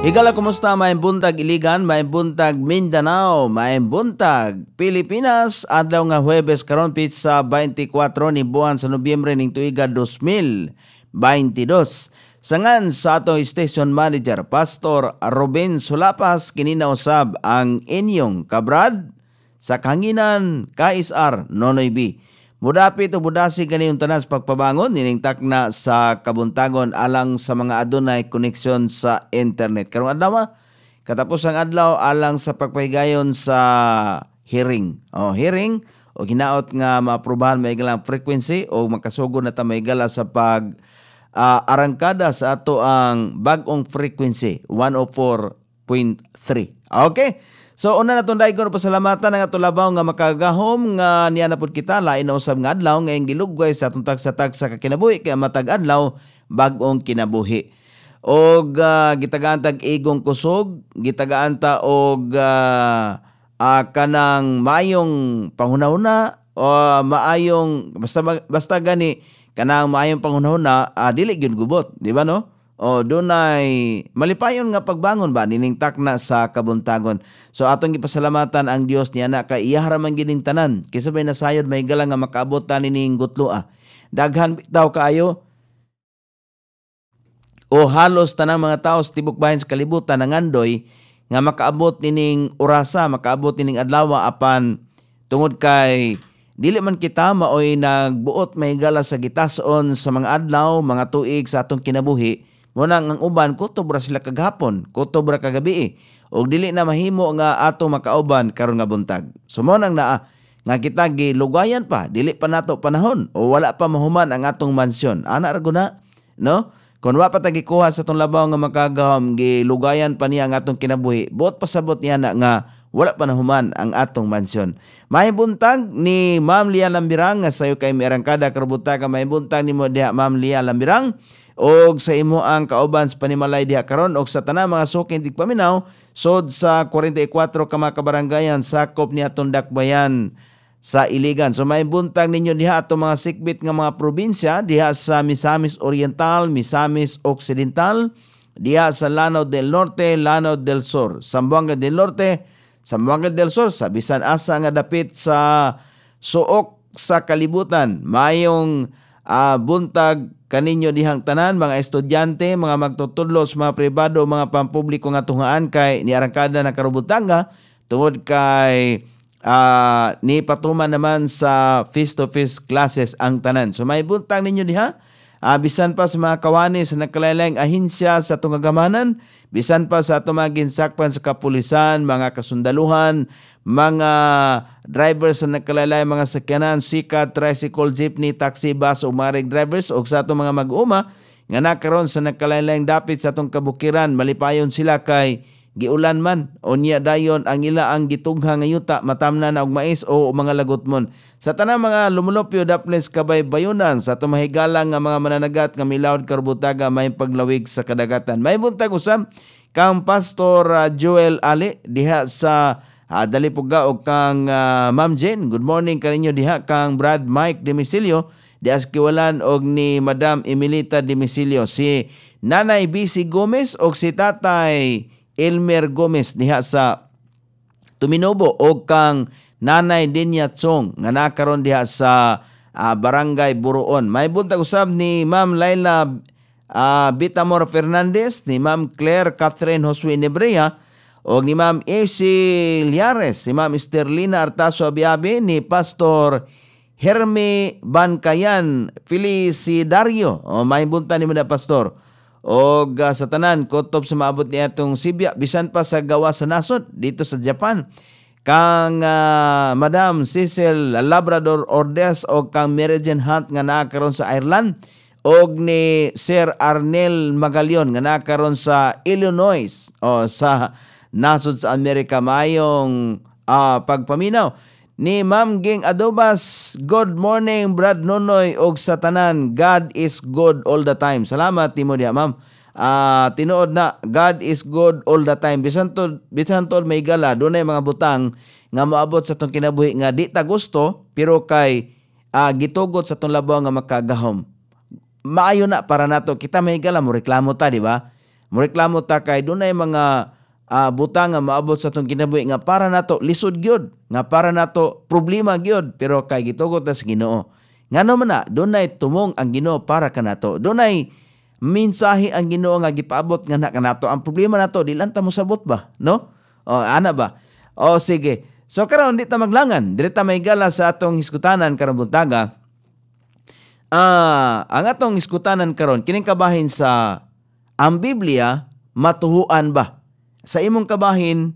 Higala kumusta maimbuntag Iligan, buntag Mindanao, buntag Pilipinas adlaw nga Huwebes karon pizza 24 ni buwan sa Nobyembre ning tuiga 2022. Sangan sa ato station manager Pastor Ruben Sulapas kininausab ang inyong kabrad sa kanginan KSR Nonoy B. Mudapit o budasi kani tanas pagpabangon niningtak na sa kabuntagon alang sa mga adunay koneksyon sa internet. Karong adlaw ah, katapos ang adlaw alang sa pagpahigayon sa hearing. O hearing o ginaot nga maaprubahan may galang frequency o makasugo na ta may gala sa pag uh, arangkada sa ato ang bagong frequency 104.3. Okay? So una na tunday ko pasalamatan ang atulabaw nga makagahom nga niya na kita lain na usab nga adlaw ngayong gilugway sa atong tagsatag sa kakinabuhi kay matag adlaw bag-ong kinabuhi. Og uh, gitagaan tag igong kusog, gitagaan ta og uh, uh, kanang mayong panghunahuna o uh, maayong basta basta gani kanang maayong panghunahuna uh, dili gyud gubot, di ba no? o dunay malipayon nga pagbangon ba nining takna sa kabuntagon so atong gipasalamatan ang Dios ni na kay iya man gining tanan kaysa may nasayod may galang nga makaabot ta nining gutloa ah. daghan bitaw kaayo o halos tanang mga tao sa tibok bahin sa kalibutan ng Andoy nga makaabot nining orasa makaabot nining adlaw apan tungod kay dili man kita maoy nagbuot may gala sa gitason sa mga adlaw, mga tuig sa atong kinabuhi, Muna ang uban kutobra sila kagahapon, kutobra kagabi. Eh. Og dili na mahimo nga ato makauban karon nga buntag. So mo nang naa nga kita gilugayan pa, dili pa nato panahon o wala pa mahuman ang atong mansyon. Ana argo na, no? Kung wa pa tagikuha sa itong labaw nga makagahom, gilugayan pa niya ang atong kinabuhi, buot pasabot niya na nga wala pa nahuman ang atong mansyon. May buntag ni Ma'am Lia Lambirang, nga sayo kay Mirangkada, karbuta ka may buntag ni mo diha Ma'am Lia Lambirang, og sa imo ang kauban sa panimalay diha karon og sa tanang mga suking digpaminaw sod sa 44 e ka mga kabarangayan sakop ni atong dakbayan sa Iligan. So may buntag ninyo diha ato mga sikbit nga mga probinsya diha sa Misamis Oriental, Misamis Occidental, diha sa Lanao del Norte, Lanao del Sur, Sambuanga del Norte, Sambuanga del Sur, sa bisan asa nga dapit sa suok sa kalibutan, mayong uh, buntag kaninyo dihang tanan mga estudyante, mga magtutudlos, mga pribado, mga pampubliko nga tungaan kay ni Arangkada na karubutanga tungod kay uh, ni patuman naman sa face-to-face classes ang tanan. So may buntang ninyo diha. Uh, bisan pa sa mga kawani sa nakalalang ahinsya sa itong bisan pa sa itong mga ginsakpan sa kapulisan, mga kasundaluhan, mga drivers sa nakalalay mga sakyanan, sika, tricycle, jeepney, taxi, bus o marig drivers o sa atong mga mag-uma nga nakaroon sa nakalalayang dapit sa atong kabukiran malipayon sila kay giulan man o niya dayon ang ila ang gitugha nga yuta matamna na og mais o mga lagot mon sa tanang mga lumulopyo daples kabay bayunan sa tumahigala nga mga mananagat nga milawd karbutaga may paglawig sa kadagatan may buntag usam kang pastor ah, Joel Ali diha sa Uh, dali po ga og kang uh, Ma'am Jane, good morning kaninyo diha kang Brad Mike Demisilio di askiwalan og ni Madam Emilita Demisilio si Nanay BC Gomez og si Tatay Elmer Gomez diha sa Tuminobo og kang Nanay Denya Chong nga nakaron diha sa uh, Barangay Buruon. May buntag usab ni Ma'am Laila uh, Bitamor Fernandez ni Ma'am Claire Catherine Josue Nebrea o ni Ma'am Isi Liares, si Ma'am Sterlina Artaso Abiabi, ni Pastor Herme Bankayan Felicidario. O may bunta ni na Pastor. O uh, sa tanan, kotob sa maabot ni atong Sibya, bisan pa sa gawa sa nasod dito sa Japan. Kang uh, Madam Cecil Labrador Ordes o kang Meridian Hunt nga nakaroon sa Ireland o ni Sir Arnel Magalion nga nakaroon sa Illinois o sa nasod sa Amerika mayong uh, pagpaminaw ni Ma'am Ging Adobas. Good morning Brad Nonoy og sa tanan. God is good all the time. Salamat timo diha ma'am. Uh, tinuod na God is good all the time. Bisan to bisan to may gala dunay mga butang nga moabot sa tong kinabuhi nga di ta gusto pero kay uh, gitugot sa tong labaw nga makagahom. Maayo na para nato kita may gala mo reklamo ta di ba? Mo reklamo ta kay dunay mga uh, ah, butang nga maabot sa atong kinabuhi nga para nato lisod gyud nga para nato problema gyud pero kay gitugot sa Ginoo ngano man na dunay tumong ang Ginoo para kanato dunay mensahe ang Ginoo nga gipaabot nga na kanato ang problema nato dilan ta mo sabot ba no o ana ba o sige so karon di ta maglangan diri ta gala sa atong iskutanan karon buntaga Ah, ang atong iskutanan karon kining kabahin sa ang Biblia matuhuan ba? sa imong kabahin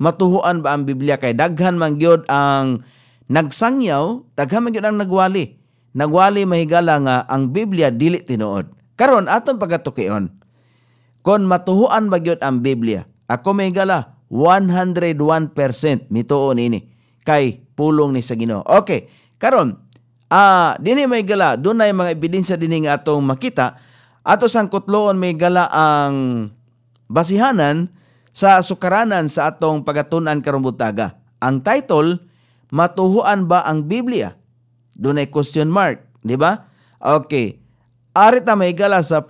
matuhuan ba ang Biblia kay daghan man gyud ang nagsangyaw, daghan man gyud ang nagwali. Nagwali mahigala nga ang Biblia dili tinuod. Karon atong pagatukion. Kon matuhuan ba gyud ang Biblia? Ako mahigala 101% mituon ini kay pulong ni sa Ginoo. Okay, karon ah dinhi may gala dunay mga ebidensya dinhi nga atong makita ato sang kutloon may gala ang basihanan sa sukaranan sa atong pagatunan karong butaga. Ang title, Matuhuan ba ang Biblia? Doon ay question mark, di ba? Okay. Ari ta may gala sa 1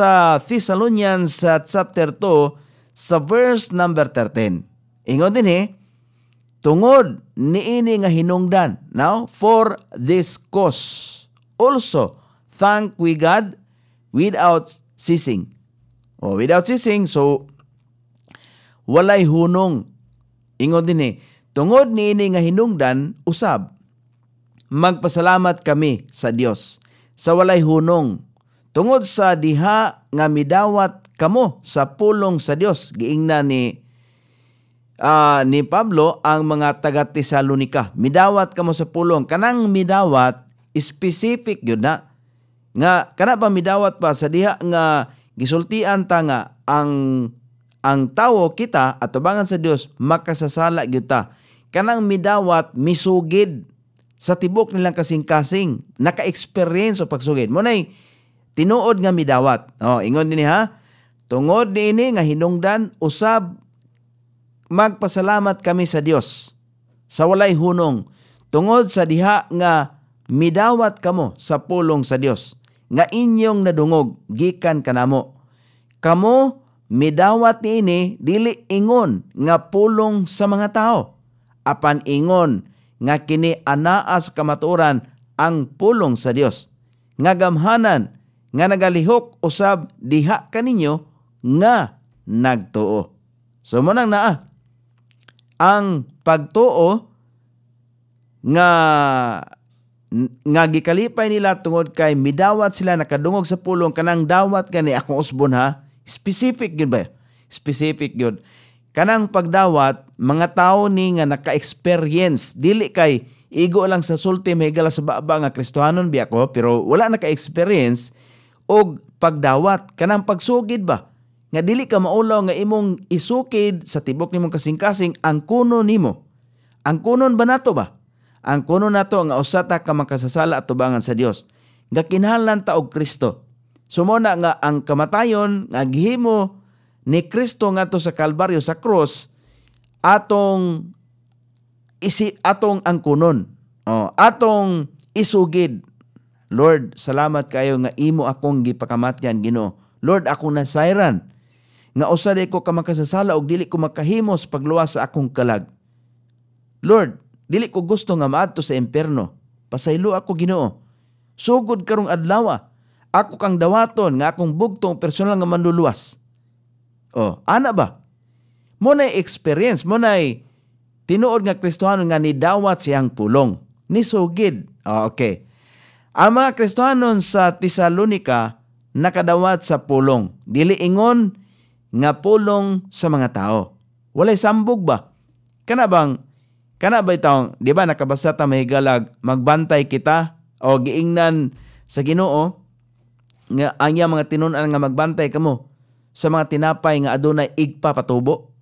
uh, Thessalonians sa chapter 2 sa verse number 13. Ingon din he, tungod niini nga hinungdan. Now, for this cause also thank we God without ceasing. Oh, without ceasing, so walay hunong. Ingon din eh, tungod niini nga hinungdan, usab. Magpasalamat kami sa Dios sa walay hunong. Tungod sa diha nga midawat kamo sa pulong sa Dios giingna ni uh, ni Pablo ang mga taga Tesalonika. Midawat kamo sa pulong. Kanang midawat specific yun na nga kana pa midawat pa sa diha nga gisultian ta nga ang ang tawo kita atubangan sa Dios makasasala gyud ta kanang midawat misugid sa tibok nilang kasing-kasing naka-experience o pagsugid mo nay tinuod nga midawat oh ingon dinhi ha tungod niini nga hinungdan usab magpasalamat kami sa Dios sa walay hunong tungod sa diha nga midawat kamo sa pulong sa Dios nga inyong nadungog gikan kanamo kamo midawat ni ini dili ingon nga pulong sa mga tao apan ingon nga kini anaas sa kamaturan ang pulong sa Dios nga gamhanan nga nagalihok usab diha kaninyo nga nagtuo so mo naa ang pagtuo nga nga gikalipay nila tungod kay midawat sila nakadungog sa pulong kanang dawat kani akong usbon ha Specific gyud ba? Specific gyud. Kanang pagdawat mga tao ni nga naka-experience dili kay igo lang sa sulti mahigala sa baba nga Kristohanon biya ko pero wala naka-experience og pagdawat kanang pagsugid ba? Nga dili ka maulaw nga imong isukid sa tibok nimong kasing-kasing ang kuno nimo. Ang kunon ba nato ba? Ang kuno nato nga usata ka makasasala at tubangan sa Dios. Gakinhalan ta og Kristo Sumuna nga ang kamatayon nga gihimo ni Kristo ngadto sa Kalbaryo sa cross atong isi atong angkunon. Oh, atong isugid. Lord, salamat kayo nga imo akong gipakamatyan Ginoo. Lord, ako nasayran nga usa di ko ka makasasala og dili ko makahimos pagluwas sa akong kalag. Lord, dili ko gusto nga maadto sa impierno. Pasaylo ako Ginoo. Sugod karong adlaw ako kang dawaton nga akong bugtong personal nga manluluwas. Oh, ana ba? Mo na experience, mo na tinuod nga Kristohano nga ni dawat siyang pulong. Ni sugid. Oh, ah, okay. Ang mga Kristohanon sa Tesalonika nakadawat sa pulong. Dili ingon nga pulong sa mga tao. Walay sambog ba? Kanabang kana ba itong, di ba nakabasa ta mahigalag magbantay kita o giingnan sa Ginoo nga ang iya mga tinunan nga magbantay kamo sa mga tinapay nga adunay igpapatubo.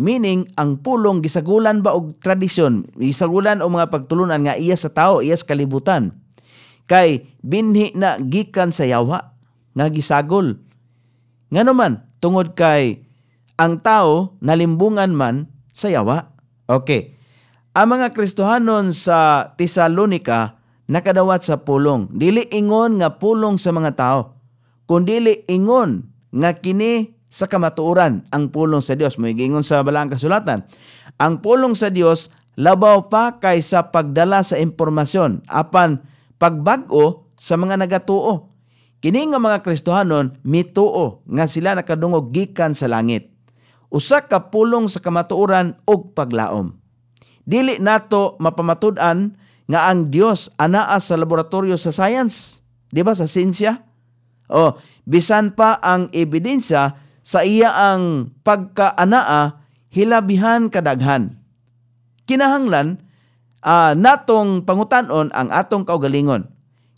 Meaning, ang pulong gisagulan ba og tradisyon, gisagulan o mga pagtulunan nga iya sa tao, iya sa kalibutan. Kay binhi na gikan sa yawa nga gisagol. Nga naman, tungod kay ang tao nalimbungan man sa yawa. Okay. Ang mga Kristohanon sa Tesalonika nakadawat sa pulong. Dili ingon nga pulong sa mga tao, kundili ingon nga kini sa kamatuoran ang pulong sa Dios. May gingon sa balang kasulatan. Ang pulong sa Dios labaw pa kaysa pagdala sa impormasyon apan pagbag-o sa mga nagatuo. Kini nga mga Kristohanon mituo nga sila nakadungog gikan sa langit. Usa ka pulong sa kamatuoran og paglaom. Dili nato mapamatud-an nga ang Dios anaa sa laboratorio sa science, di ba sa sinsya? O bisan pa ang ebidensya sa iya ang pagkaanaa hilabihan kadaghan. Kinahanglan uh, natong pangutanon ang atong kaugalingon.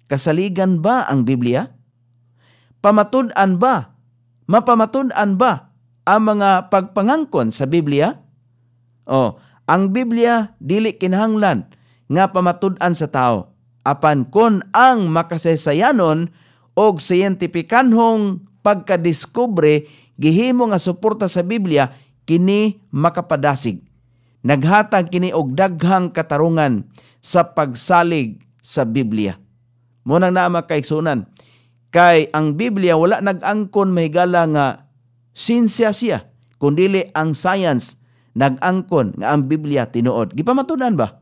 Kasaligan ba ang Biblia? Pamatud-an ba? Mapamatud-an ba ang mga pagpangangkon sa Biblia? O, ang Biblia dili kinahanglan nga pamatud-an sa tao. Apan kon ang makasaysayanon og siyentipikanhong pagkadiskubre gihimo nga suporta sa Biblia kini makapadasig. Naghatag kini og daghang katarungan sa pagsalig sa Biblia. Mo nang naa makaigsunan kay ang Biblia wala nagangkon mahigala nga sinsya siya kundili ang science nagangkon nga ang Biblia tinuod. Gipamatud-an ba?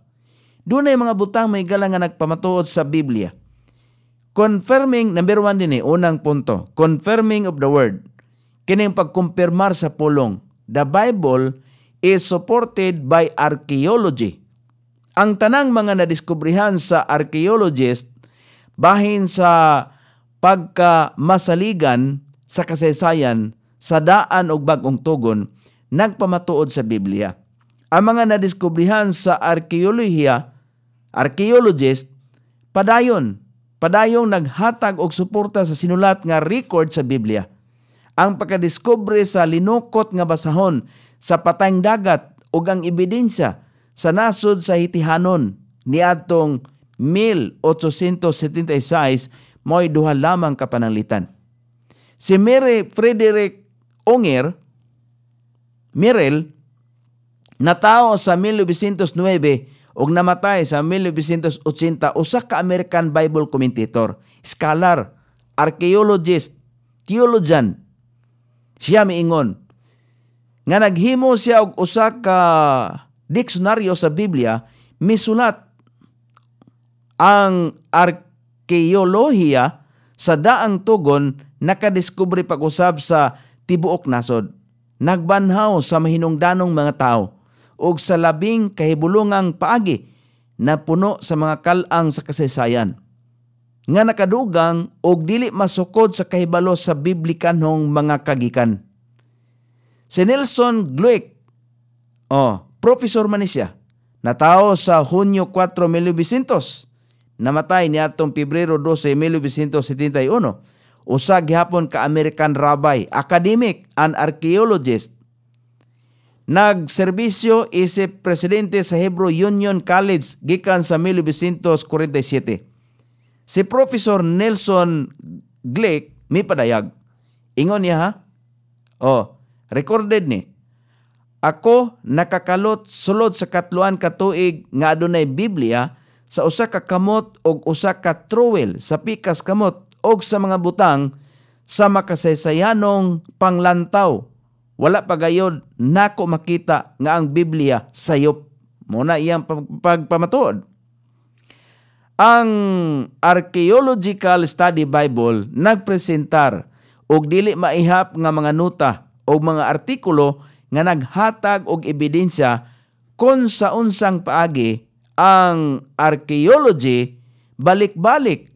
Doon ay mga butang may galang nga nagpamatuod sa Biblia. Confirming, number one din eh, unang punto. Confirming of the word. Kining pagkumpirmar sa pulong. The Bible is supported by archaeology. Ang tanang mga nadiskubrihan sa archaeologist bahin sa pagkamasaligan sa kasaysayan sa daan o bagong tugon nagpamatuod sa Biblia. Ang mga nadiskubrihan sa arkeolohiya archaeologist, padayon, padayong naghatag og suporta sa sinulat nga record sa Biblia. Ang pagkadiskubre sa linukot nga basahon sa patayng dagat ug ang ebidensya sa nasod sa hitihanon niadtong 1876 e mo'y duha lamang kapananglitan. Si Mary Frederick Onger, Mirel, natao sa 1909 ug namatay sa 1980 usa ka American Bible commentator, scholar, archaeologist, theologian. Siya miingon nga naghimo siya og usa ka diksyonaryo sa Biblia misulat ang arkeolohiya sa daang tugon nakadiskubre pag-usab sa tibuok nasod. Nagbanhaw sa mahinungdanong mga tao og sa labing kahibulungang paagi na puno sa mga kalang sa kasaysayan nga nakadugang og dili masukod sa kahibalo sa biblikanhong mga kagikan. Si Nelson Glueck, oh, professor man siya, natao sa Hunyo 4, 1900, namatay niya atong Pebrero 12, 1971, usa gihapon ka American rabbi, academic and archaeologist Nagserbisyo isip presidente sa Hebrew Union College gikan sa 1947. Si Professor Nelson Glick may padayag. Ingon niya ha? Oh, recorded ni. Ako nakakalot sulod sa katluan ka tuig nga adunay Biblia sa usa ka kamot og usa ka trowel sa pikas kamot og sa mga butang sa makasaysayanong panglantaw wala pa gayon nako makita nga ang Biblia sayop. Muna iyang pagpamatuod. Ang Archaeological Study Bible nagpresentar og dili maihap nga mga nota o mga artikulo nga naghatag og ebidensya kon sa unsang paagi ang archaeology balik-balik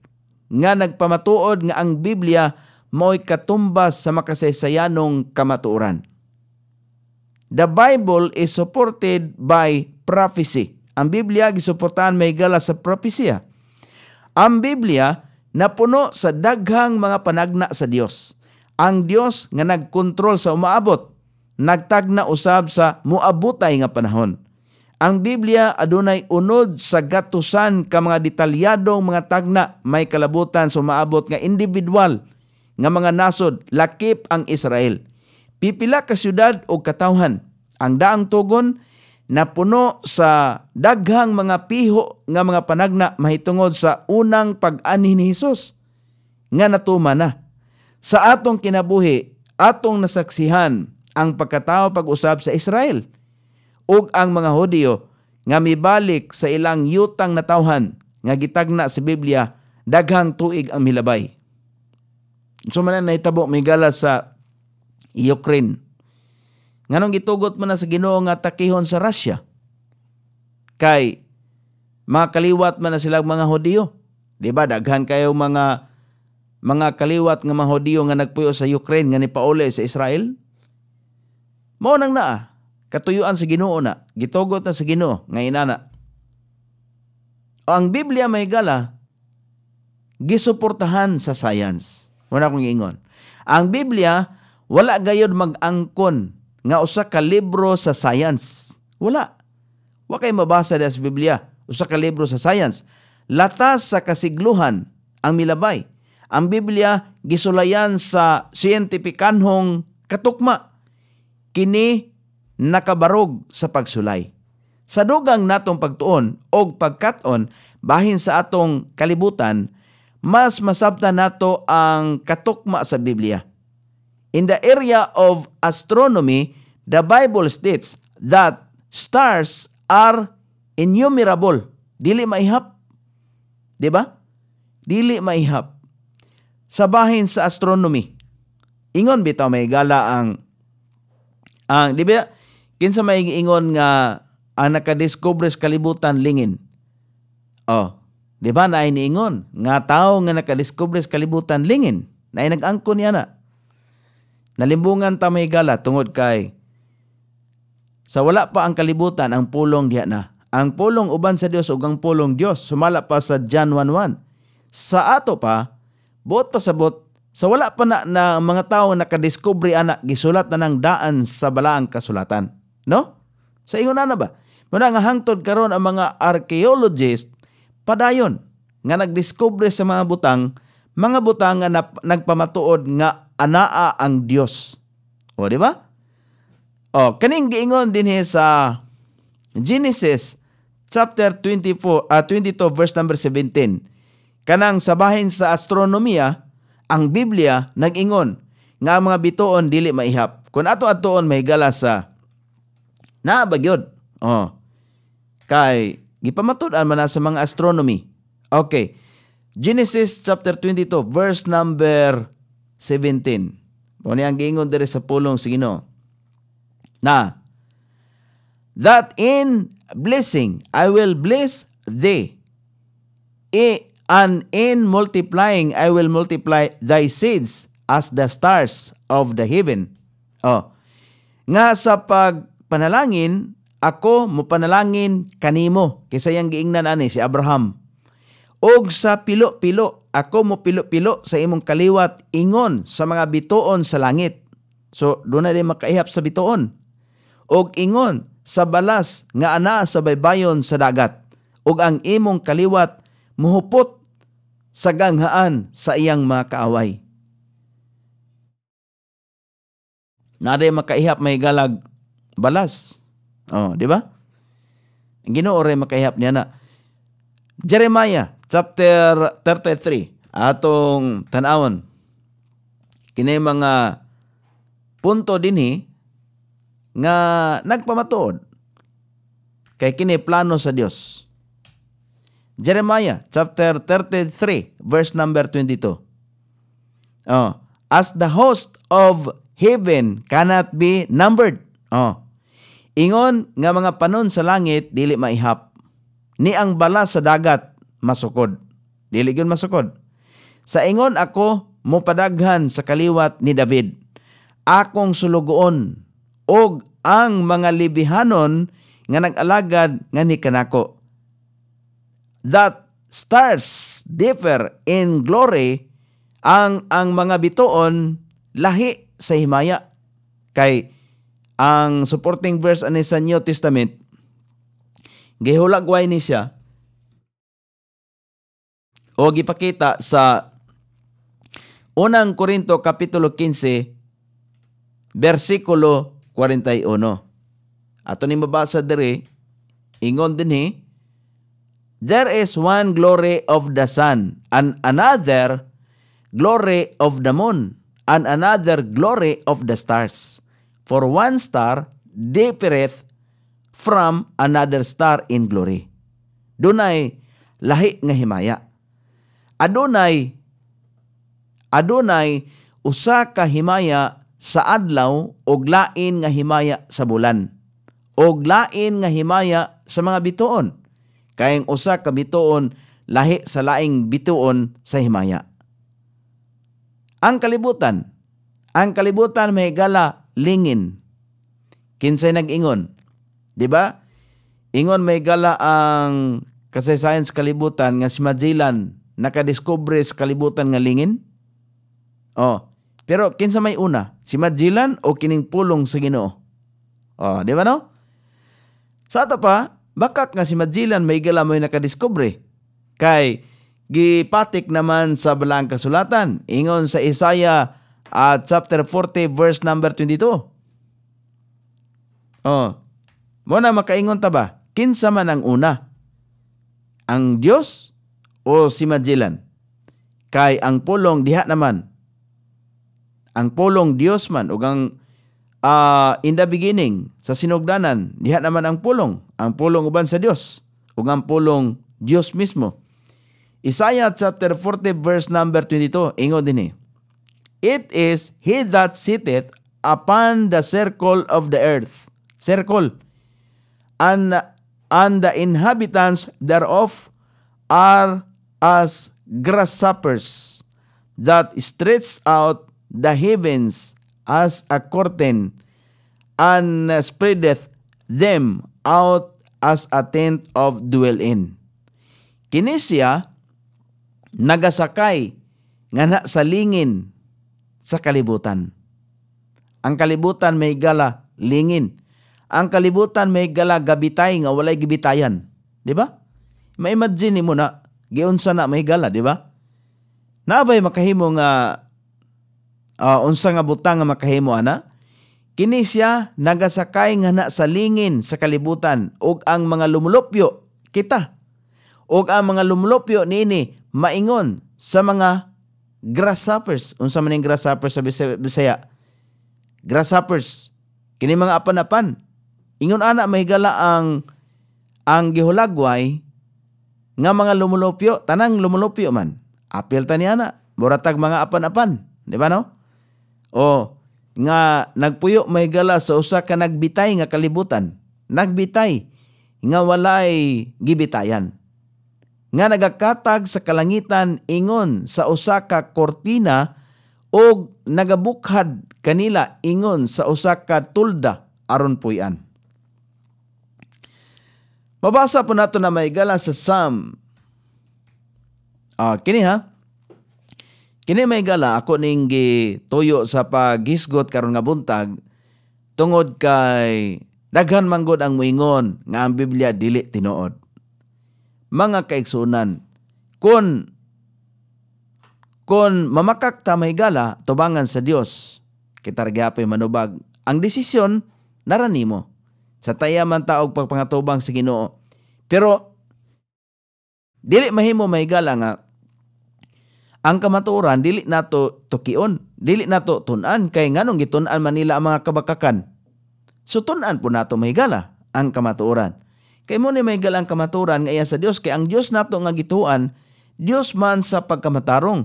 nga nagpamatuod nga ang Biblia mo'y katumbas sa makasaysayanong kamatuoran. The Bible is supported by prophecy. Ang Biblia gisuportahan may gala sa propesya. Ang Biblia napuno sa daghang mga panagna sa Dios. Ang Dios nga nagkontrol sa umaabot, nagtagna usab sa muabutay nga panahon. Ang Biblia adunay unod sa gatusan ka mga detalyadong mga tagna may kalabutan sa umaabot nga individual nga mga nasod lakip ang Israel pipila ka syudad o katawhan ang daang tugon na puno sa daghang mga piho nga mga panagna mahitungod sa unang pag-ani ni Hesus nga natuma na sa atong kinabuhi atong nasaksihan ang pagkatao pag-usab sa Israel ug ang mga Hudiyo nga mibalik sa ilang yutang natawhan nga gitagna sa Biblia daghang tuig ang milabay. So manan nahitabo may gala sa Ukraine. Nganong gitugot man sa Ginoo nga atakihon sa Russia? Kay makaliwat man na sila mga Hudiyo. 'Di ba daghan kayo mga mga kaliwat nga mga Hudiyo nga nagpuyo sa Ukraine nga nipauli sa Israel? Mao nang naa katuyuan sa Ginoo na gitugot na sa Ginoo nga inana. O ang Biblia may gala gisuportahan sa science. Muna akong ingon. Ang Biblia wala gayod mag-angkon nga usa ka libro sa science. Wala. Wa kay mabasa sa Biblia usa ka libro sa science. Latas sa kasigluhan ang milabay. Ang Biblia gisulayan sa siyentipikanhong katukma. Kini nakabarog sa pagsulay. Sa dugang natong pagtuon o pagkaton bahin sa atong kalibutan, mas masabta nato ang katukma sa Biblia. In the area of astronomy, the Bible states that stars are innumerable. Dili maihap. Di ba? Dili maihap. Sabahin sa astronomy. Ingon bitaw may gala ang ang di ba? Kinsa may ingon nga ang nakadiskubre sa kalibutan lingin. Oh, di ba na ini ingon nga tawo nga nakadiskubre sa kalibutan lingin na nag-angkon niya na. Nalimbungan ta may gala tungod kay sa wala pa ang kalibutan ang pulong diha na. Ang pulong uban sa Dios ug ang pulong Dios sumala pa sa John 1:1. Sa ato pa buot pa sabot sa wala pa na, na mga tawo nakadiskubre ana gisulat na ng daan sa balaang kasulatan. No? Sa ingon na ba? Muna nga hangtod karon ang mga archaeologist padayon nga nagdiskubre sa mga butang mga butanga na nagpamatuod nga anaa ang Dios. O di ba? O kaning giingon din sa Genesis chapter 24 uh, 22 verse number 17. Kanang sabahin sa astronomiya ang Biblia nagingon nga ang mga bituon dili maihap. Kun ato atoon mahigala sa naabagyod. Oh. Kay gipamatud-an man sa mga astronomy. Okay. Genesis chapter 22 verse number 17. Mao ang giingon dere sa pulong si Ginoo. Na that in blessing I will bless thee. E, and in multiplying I will multiply thy seeds as the stars of the heaven. Oh. Nga sa pagpanalangin ako mo panalangin kanimo kaysa yang giingnan ani si Abraham og sa pilo-pilo ako mo pilo-pilo sa imong kaliwat ingon sa mga bituon sa langit so do na din makaihap sa bituon og ingon sa balas nga ana sa baybayon sa dagat Og ang imong kaliwat muhupot sa ganghaan sa iyang mga kaaway Nare makaihap may galag balas oh di ba Ang Ginoo ray makaihap niya na Jeremiah chapter 33 atong tanawon kini mga punto dinhi nga nagpamatuod kay kini plano sa Dios. Jeremiah chapter 33 verse number 22. Oh, as the host of heaven cannot be numbered. Oh. Ingon nga mga panon sa langit dili maihap ni ang bala sa dagat masukod. Dili gyud masukod. Sa ingon ako mupadaghan sa kaliwat ni David. Akong sulugoon og ang mga libihanon nga nag-alagad nga ni kanako. That stars differ in glory ang ang mga bituon lahi sa himaya kay ang supporting verse ani sa New Testament gihulagway ni siya o gipakita sa unang Korinto kapitulo 15 Versikulo 41. Ato ni mabasa diri ingon dinhi There is one glory of the sun and another glory of the moon and another glory of the stars. For one star differeth from another star in glory. Dunay lahi nga himaya Adonai Adonai usa ka himaya sa adlaw og lain nga himaya sa bulan og lain nga himaya sa mga bituon kayang usa ka bituon lahi sa laing bituon sa himaya ang kalibutan ang kalibutan may gala lingin kinsay nag-ingon di ba ingon may gala ang kasaysayan sa kalibutan nga si Magellan nakadiskubre sa kalibutan nga lingin? Oh, pero kinsa may una, si Magellan o kining pulong sa Ginoo? Oh, di ba no? Sa ato pa, bakak nga si Magellan may galamoy nakadiskubre kay gipatik naman sa balang kasulatan ingon sa Isaiah at ah, chapter 40 verse number 22. Oh. Mo na makaingon ta ba? Kinsa man ang una? Ang Dios o si Magellan. Kay ang pulong diha naman, ang pulong Dios man o ang uh, in the beginning sa sinugdanan diha naman ang pulong ang pulong uban sa Dios ug ang pulong Dios mismo Isaiah chapter 40 verse number 22 ingon dinhi It is he that sitteth upon the circle of the earth circle and and the inhabitants thereof are as grasshoppers, that stretch out the heavens as a curtain, and spreadeth them out as a tent of dwelling. Kini siya nagasakay nga na salingin sa kalibutan. Ang kalibutan may gala lingin. Ang kalibutan may gala gabitay nga walay gibitayan. Di ba? Ma-imagine mo na giunsa na mahigala, di ba? Nabay makahimo nga uh, unsa nga butang nga makahimo ana? Kini siya nagasakay nga na sa lingin sa kalibutan ug ang mga lumulupyo kita. Ug ang mga lumulupyo niini maingon sa mga grasshoppers. Unsa man ning grasshoppers sa Bisaya? Grasshoppers. Kini mga apan-apan. Ingon ana mahigala ang ang gihulagway nga mga lumulupyo, tanang lumulupyo man. Apil ta niana, muratag mga apan-apan, di ba no? O nga nagpuyo may gala sa usa ka nagbitay nga kalibutan, nagbitay nga walay gibitayan. Nga nagakatag sa kalangitan ingon sa usa ka kortina o nagabukhad kanila ingon sa usa ka tulda aron puyan. Mabasa po nato na may gala sa Psalm. Ah, kini ha. Kini may gala ako ning toyo sa paghisgot karon nga buntag tungod kay daghan manggod ang muingon nga ang Biblia dili tinuod. Mga kaigsunan, kun kun mamakak ta may gala tubangan sa Dios, kitargapoy manubag ang desisyon narani mo sa tayaman taog ta pagpangatubang sa Ginoo. Pero dili mahimo mahigala nga ang kamaturan dili nato tukion, dili nato tunan kay nganong gitun-an man nila ang mga kabakakan. So tunan po nato mahigala ang kamaturan. Kay mo ni mahigala ang kamaturan nga iya sa Dios kay ang Dios nato nga gituan, Dios man sa pagkamatarong,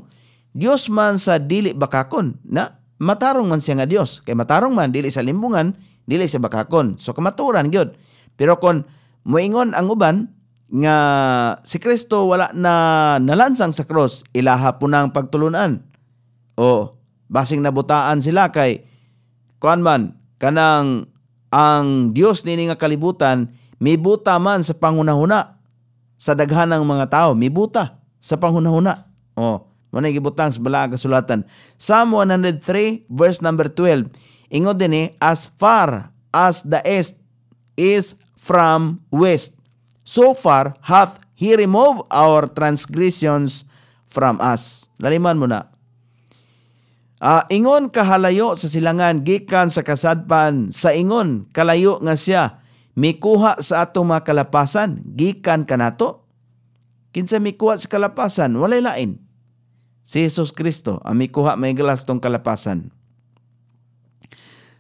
Dios man sa dili bakakon na matarong man siya nga Dios. Kay matarong man dili sa limbungan, dili siya bakakon. So kamaturan gyud. Pero kon moingon ang uban nga si Kristo wala na nalansang sa cross, ilaha po ng pagtulunan. O basing nabutaan sila kay kuan man kanang ang Dios nini nga kalibutan mibuta man sa pangunahuna sa daghan ng mga tao mibuta sa pangunahuna. O, oh, manay gibutang sa balaa kasulatan. Psalm 103 verse number 12 Ingon din eh, as far as the east is from west, so far hath He removed our transgressions from us. Laliman mo na. Uh, ingon kahalayo sa silangan gikan sa kasadpan sa ingon kalayo nga siya mikuha sa ato mga kalapasan gikan kanato kinsa mikuha sa kalapasan walay lain si Jesus Kristo ang mikuha may galastong kalapasan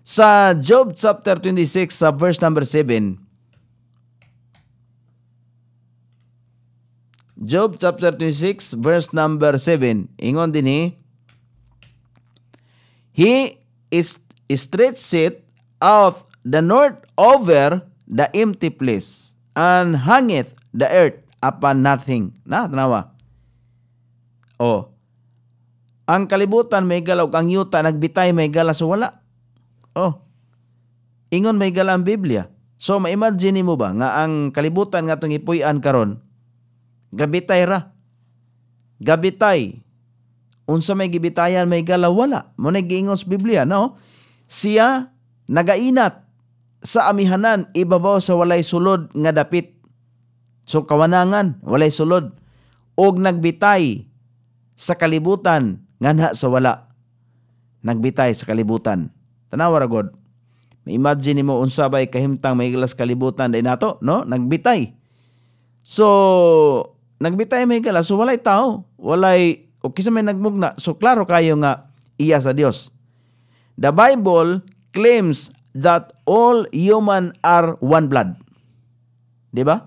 sa Job chapter 26 sa verse number 7, Job chapter 26 verse number 7 ingon din he He is stretched it out the north over the empty place and hangeth the earth upon nothing. Na, tanawa. O. Oh. Ang kalibutan may galaw, ang yuta nagbitay may gala so wala. Oh. Ingon may gala Biblia. So ma-imagine mo ba nga ang kalibutan nga itong ipuy-an karon gabitay ra. Gabitay. Unsa may gibitayan may gala wala. Mo na giingon sa Biblia no. Siya nagainat sa amihanan ibabaw sa walay sulod nga dapit. So kawanangan walay sulod og nagbitay sa kalibutan nga na sa wala. Nagbitay sa kalibutan tanawara God. May Imagine nimo unsa bay kahimtang mahiglas kalibutan day nato, no? Nagbitay. So, nagbitay may kala. So, walay tao. Walay, o kisa may nagmugna. So, klaro kayo nga, iya sa Dios. The Bible claims that all human are one blood. Di ba?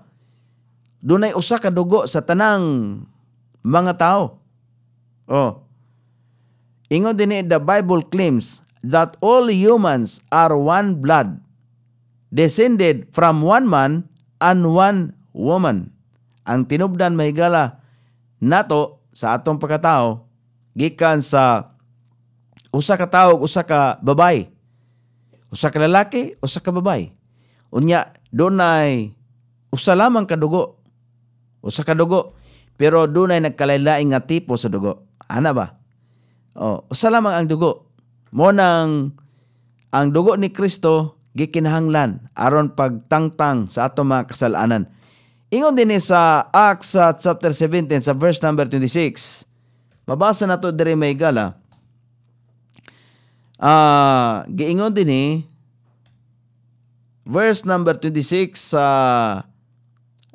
Dunay usa ka dugo sa tanang mga tao. Oh. Ingon din the Bible claims that all humans are one blood, descended from one man and one woman. Ang tinubdan mahigala nato sa atong pagkatao gikan sa usa ka tawo usa ka babay. Usa ka lalaki, usa ka babay. Unya dunay usa lamang ka dugo. Usa ka dugo pero dunay nagkalain nagkalaylaing nga tipo sa dugo. Ana ba? Oh, usa lamang ang dugo mo nang ang dugo ni Kristo gikinahanglan aron pagtangtang sa ato mga kasalanan. Ingon din sa Acts chapter 17 sa verse number 26. Mabasa nato diri may gala. Ah, uh, giingon din eh, verse number 26 sa uh,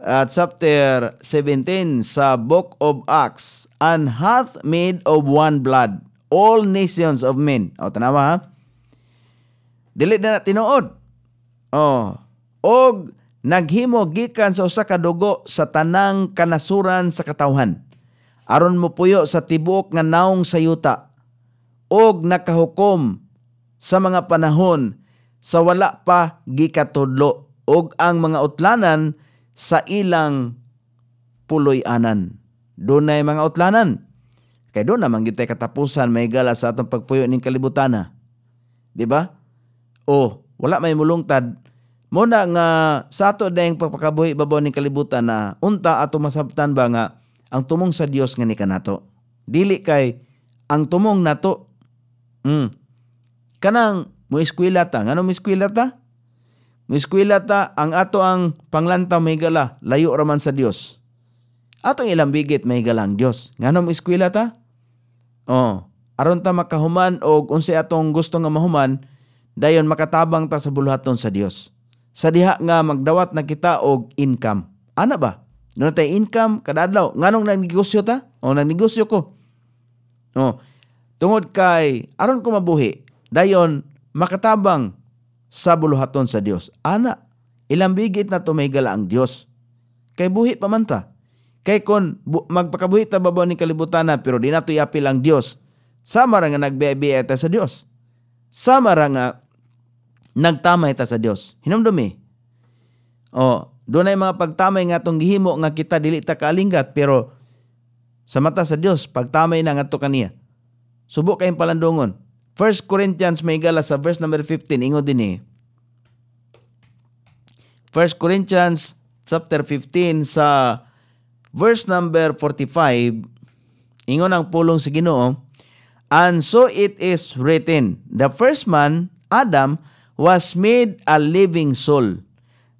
uh, chapter 17 sa book of Acts, and hath made of one blood all nations of men. O, tanawa ha? Dili na tinuod. O, og naghimo gikan sa usa ka dugo sa tanang kanasuran sa katawhan aron mo puyo sa tibuok nga naong sayuta og nakahukom sa mga panahon sa wala pa gikatudlo og ang mga utlanan sa ilang puloy-anan dunay mga utlanan Kay doon naman kita katapusan may gala sa atong pagpuyo ning kalibutan na. Di ba? O, wala may mulungtad. Muna nga sa ato dayang pagpakabuhi babaw ning kalibutan na unta ato masabtan ba nga ang tumong sa Dios nga ni kanato. Dili kay ang tumong nato. Mm. Kanang mo eskwela ta, ngano mo eskwela ta? Mo eskwela ta ang ato ang panglantaw may gala, layo raman sa Dios. Atong ilang bigit may galang Dios. Ngano mo eskwela ta? Oh, aron ta makahuman og unsay atong gusto nga mahuman, dayon makatabang ta sa buluhaton sa Dios. Sa diha nga magdawat na kita og income. Ana ba? No tay income kada adlaw. Nganong na negosyo ta? O na negosyo ko. Oh. Tungod kay aron ko mabuhi, dayon makatabang sa buluhaton sa Dios. Ana, ilang bigit na tumigal ang Dios. Kay buhi pa man ta. Kay kon magpakabuhita babaw ni kalibutan na pero di nato iapil ang Dios. Sama ra nga nagbiya sa Dios. Sama ra nga nagtamay ta sa Dios. Hinumdumi. O, dunay mga pagtamay nga atong gihimo nga kita dili ta kaalinggat pero sa mata sa Dios pagtamay na nga to kaniya. Subo kay palandungon. 1 Corinthians may gala sa verse number 15 ingo dinhi. Eh. 1 Corinthians chapter 15 sa verse number 45, ingon ang pulong si Ginoo, And so it is written, the first man, Adam, was made a living soul.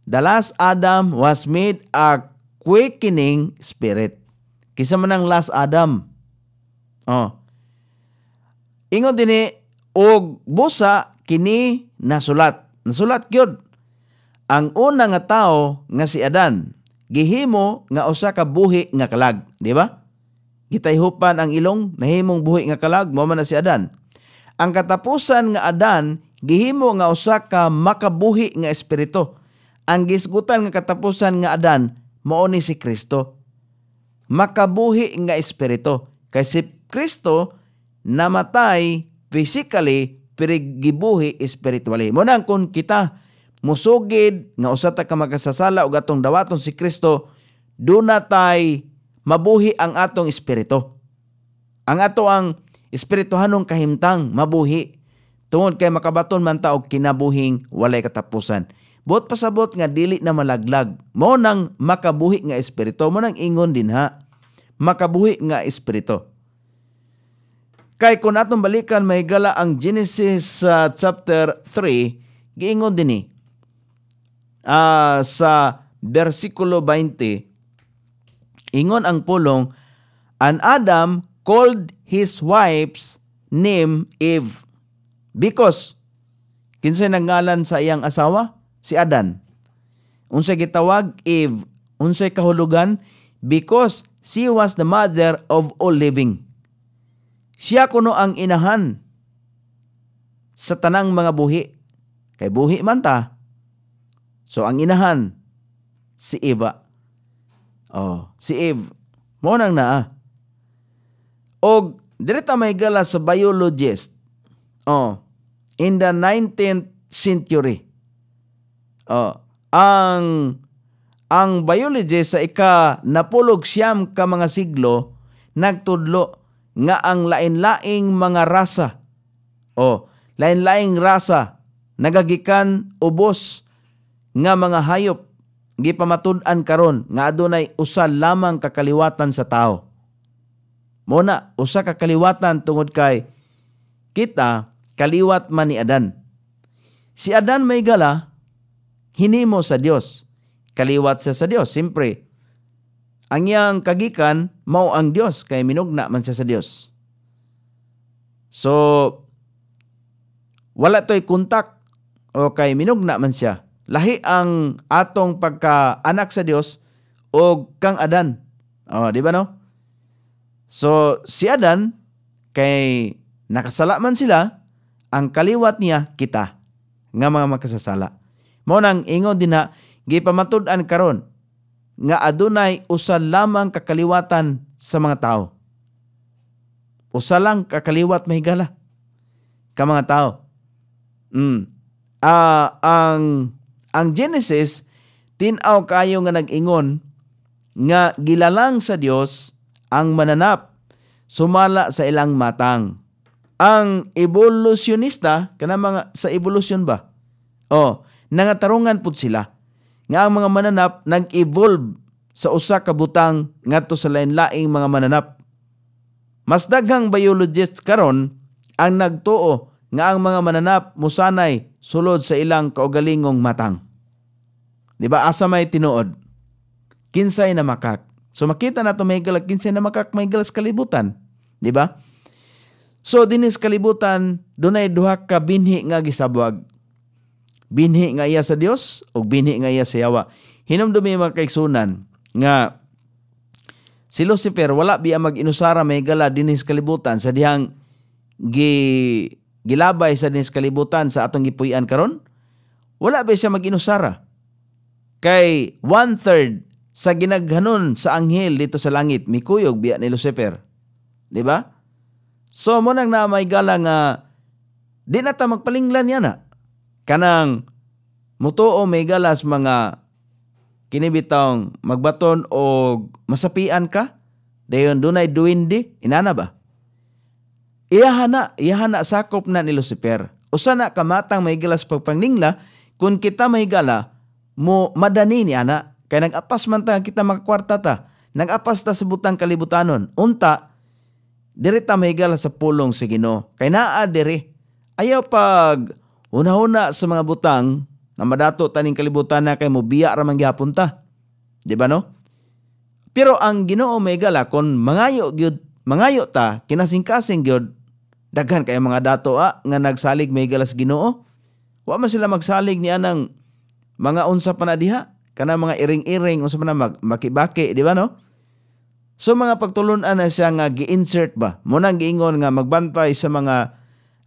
The last Adam was made a quickening spirit. Kisa man ang last Adam. Oh. Ingon din og busa kini nasulat. Nasulat gyud ang una nga tao nga si Adan gihimo nga usa ka buhi nga kalag, di ba? Gitayhupan ang ilong nahimong buhi nga kalag mo man na si Adan. Ang katapusan nga Adan gihimo nga usa ka makabuhi nga espiritu. Ang gisgutan nga katapusan nga Adan mao ni si Kristo. Makabuhi nga espiritu kay si Kristo namatay physically pero gibuhi spiritually. Mo nang kun kita musugid nga usa ta ka makasasala og atong dawaton si Kristo duna natay mabuhi ang atong espiritu. Ang ato ang espirituhanong kahimtang mabuhi tungod kay makabaton man ta og kinabuhing walay katapusan. Buot pasabot nga dili na malaglag. Mo nang makabuhi nga espiritu, mo nang ingon din ha. Makabuhi nga espiritu. Kay kun atong balikan may gala ang Genesis uh, chapter 3, giingon din ni, uh, sa versikulo 20, ingon ang pulong, An Adam called his wife's name Eve because kinsa nangalan sa iyang asawa? Si Adan. Unsay gitawag Eve, unsay kahulugan because she was the mother of all living. Siya kuno ang inahan sa tanang mga buhi. Kay buhi man ta, So ang inahan si Eva. Oh, si Eve. Mo nang naa. Og direta may gala sa biologist. Oh, in the 19th century. Oh, ang ang biologist sa ika napulog siyam ka mga siglo nagtudlo nga ang lain-laing mga rasa. Oh, lain-laing rasa nagagikan ubos nga mga hayop gipamatud-an karon nga adunay usa lamang kakaliwatan sa tao. Muna, usa kakaliwatan tungod kay kita kaliwat man ni Adan. Si Adan may gala hinimo sa Dios. Kaliwat siya sa Dios, simpre. Ang iyang kagikan mao ang Dios kay minugna man siya sa Dios. So wala toy kontak o kay minugna man siya lahi ang atong pagka anak sa Dios o kang Adan. Oh, di ba no? So si Adan kay nakasala man sila ang kaliwat niya kita nga mga makasasala. Mao nang ingon din na gipamatud-an karon nga adunay usa lamang kakaliwatan sa mga tao. Usa lang kakaliwat mahigala ka mga tao. Mm. Uh, ang ang Genesis, tinaw kayo nga nag-ingon nga gilalang sa Dios ang mananap sumala sa ilang matang. Ang evolutionista kana mga sa evolution ba? Oh, nangatarungan pud sila nga ang mga mananap nag-evolve sa usa ka butang ngadto sa lain-laing mga mananap. Mas daghang biologists karon ang nagtuo nga ang mga mananap musanay sulod sa ilang kaugalingong matang. Di ba? Asa may tinuod. Kinsay na makak. So makita na to may galag kinsay na makak may galas kalibutan. Di ba? So dinis kalibutan dunay duha ka binhi nga gisabwag. Binhi nga iya sa Dios ug binhi nga iya sa yawa. Hinumdumi mga kaisunan nga si Lucifer wala biya mag-inusara may gala dinis kalibutan sa dihang gi gilabay sa dinis kalibutan sa atong gipuy-an karon wala ba siya mag-inusara Kay one-third sa ginaghanon sa anghel dito sa langit, mikuyog biya ni Lucifer. Di ba? So, mo nang na may gala nga, di na ta magpalinglan yan ha. Kanang, mutuo may galas mga kinibitong magbaton o masapian ka, dayon dunay duwindi, inana ba? Iyahana, iyahana sakop na ni Lucifer. Usa na kamatang may galas pagpanglingla, kung kita may gala, mo madanini ana kay nagapas man ta kita makakwarta ta nagapas ta sa butang kalibutanon unta diri ta mahigala sa pulong sa Ginoo kay naa diri ayaw pag una-una sa mga butang nga madato taning kalibutan na kay mo biya ra man gihapon ta di ba no pero ang Ginoo may ah, kon mangayo gyud mangayo ta kinasingkasing gyud daghan kay mga dato ah, nga nagsalig may sa Ginoo wa man sila magsalig ni anang mga unsa pa na diha, kana mga iring-iring, unsa man mag makibaki, di ba no? So mga pagtulunan na siya nga gi-insert ba? mo nang giingon nga magbantay sa mga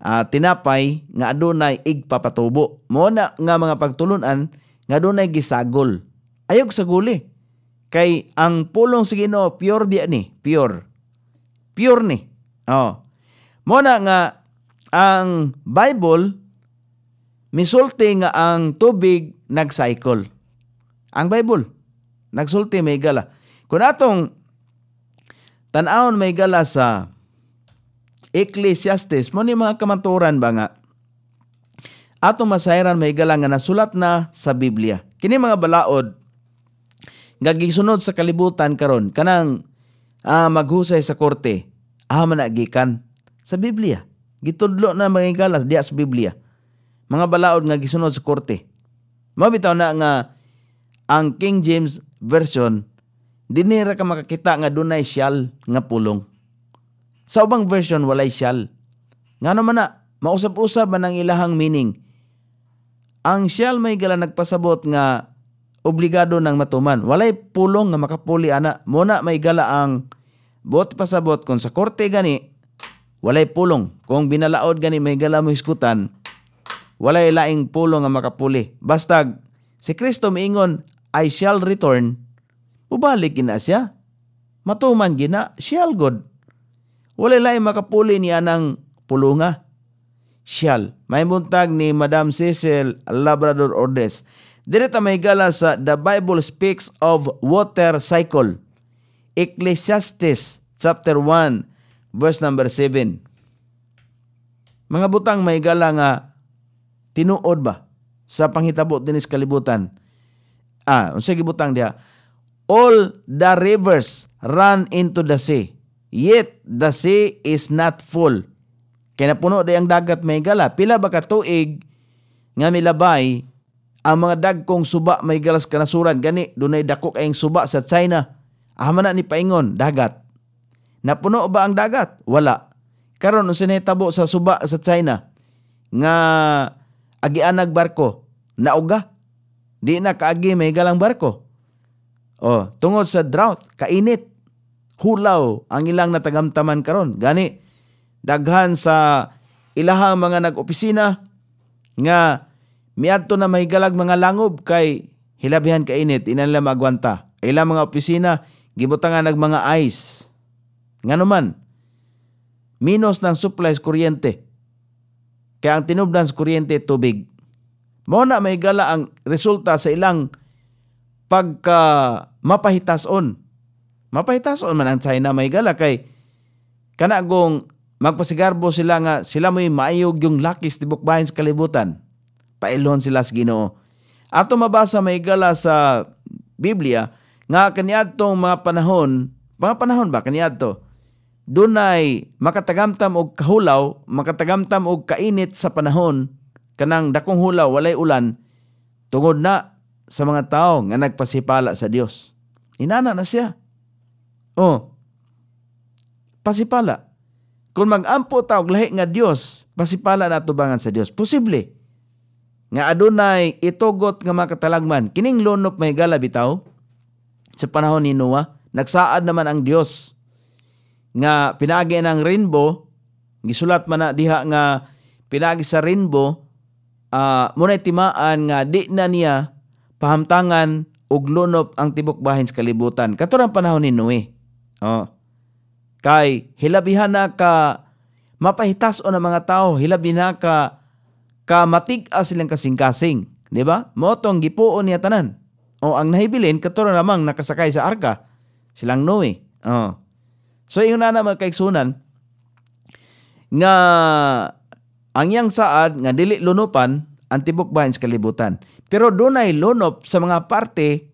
uh, tinapay nga adunay igpapatubo. Mo na nga mga pagtulunan nga adunay gisagol. Ayog saguli. Kay ang pulong sa Ginoo pure di ni, pure. Pure ni. Oh. Mo na nga ang Bible misulti nga ang tubig nagcycle. Ang Bible, nagsulti may gala. Kung atong tanawon may gala sa Ecclesiastes, mo ni mga kamanturan ba nga, atong masayran may gala nga nasulat na sa Biblia. Kini mga balaod, gagisunod sa kalibutan karon kanang ah, maghusay sa korte, ah, managikan sa Biblia. Gitudlo na mga gala di sa Biblia. Mga balaod nga gisunod sa korte. Mabitaw na nga ang King James Version dinira ka makakita nga dunay siyal nga pulong. Sa ubang version walay siyal. Nga naman ano na mausab-usab man ang ilahang meaning. Ang siyal may gala nagpasabot nga obligado ng matuman. Walay pulong nga makapuli ana. Muna may gala ang bot pasabot kung sa korte gani walay pulong. Kung binalaod gani may gala mo iskutan walay laing pulo nga makapuli. Basta si Kristo miingon, I shall return. Ubalik gina siya. Matuman gina, shall God. Walay laing makapuli niya ng pulunga. Shall. May buntag ni Madam Cecil Labrador Ordes. Direta may gala sa The Bible Speaks of Water Cycle. Ecclesiastes chapter 1 verse number 7. Mga butang may gala nga tinuod ba sa panghitabo dinis kalibutan ah unsa gibutang diha all the rivers run into the sea yet the sea is not full kay napuno day ang dagat may gala pila ba ka tuig nga milabay ang mga dagkong suba may galas kanasuran gani dunay dako kayong suba sa China ama na ni paingon dagat napuno ba ang dagat wala karon unsa nahitabo sa suba sa China nga agianag barko nauga di na kaagi may galang barko O, oh, tungod sa drought kainit hulaw ang ilang natagamtaman karon gani daghan sa ilahang mga nag-opisina nga miadto na may galag mga langob kay hilabihan kainit inan nila magwanta ilang mga opisina gibutangan nag mga ice nganuman minus ng supplies kuryente kay ang tinubdan sa kuryente tubig. Mao na may gala ang resulta sa ilang pagka mapahitason. Mapahitason man ang China may gala kay kanagong magpasigarbo sila nga sila may maayog yung lakis di bukbahin sa kalibutan. Pailhon sila sa Ginoo. Ato mabasa may gala sa Biblia nga kaniadtong mga panahon, mga panahon ba kaniadto? dunay makatagamtam og kahulaw, makatagamtam og kainit sa panahon kanang dakong hulaw walay ulan tungod na sa mga tao nga nagpasipala sa Dios. Inana na siya. Oh. Pasipala. Kung magampo ta og lahi nga Dios, pasipala na tubangan sa Dios. Posible nga adunay itugot nga makatalagman kining lunop may gala bitaw sa panahon ni Noah nagsaad naman ang Dios nga pinagi ng rainbow gisulat man na diha nga pinagi sa rainbow uh, ah, muna timaan nga di na niya pahamtangan og lunop ang tibok bahin sa kalibutan katurang panahon ni Noe oh kay hilabihan na ka mapahitas o ng mga tao hilabi na ka ka matig-as silang kasing-kasing di ba Motong gipuon niya tanan o oh, ang nahibilin katurang namang nakasakay sa arka silang Noe oh So yung na naman Sunan, nga ang yang saad nga dili lunopan ang tibok bahin sa kalibutan. Pero dunay lunop sa mga parte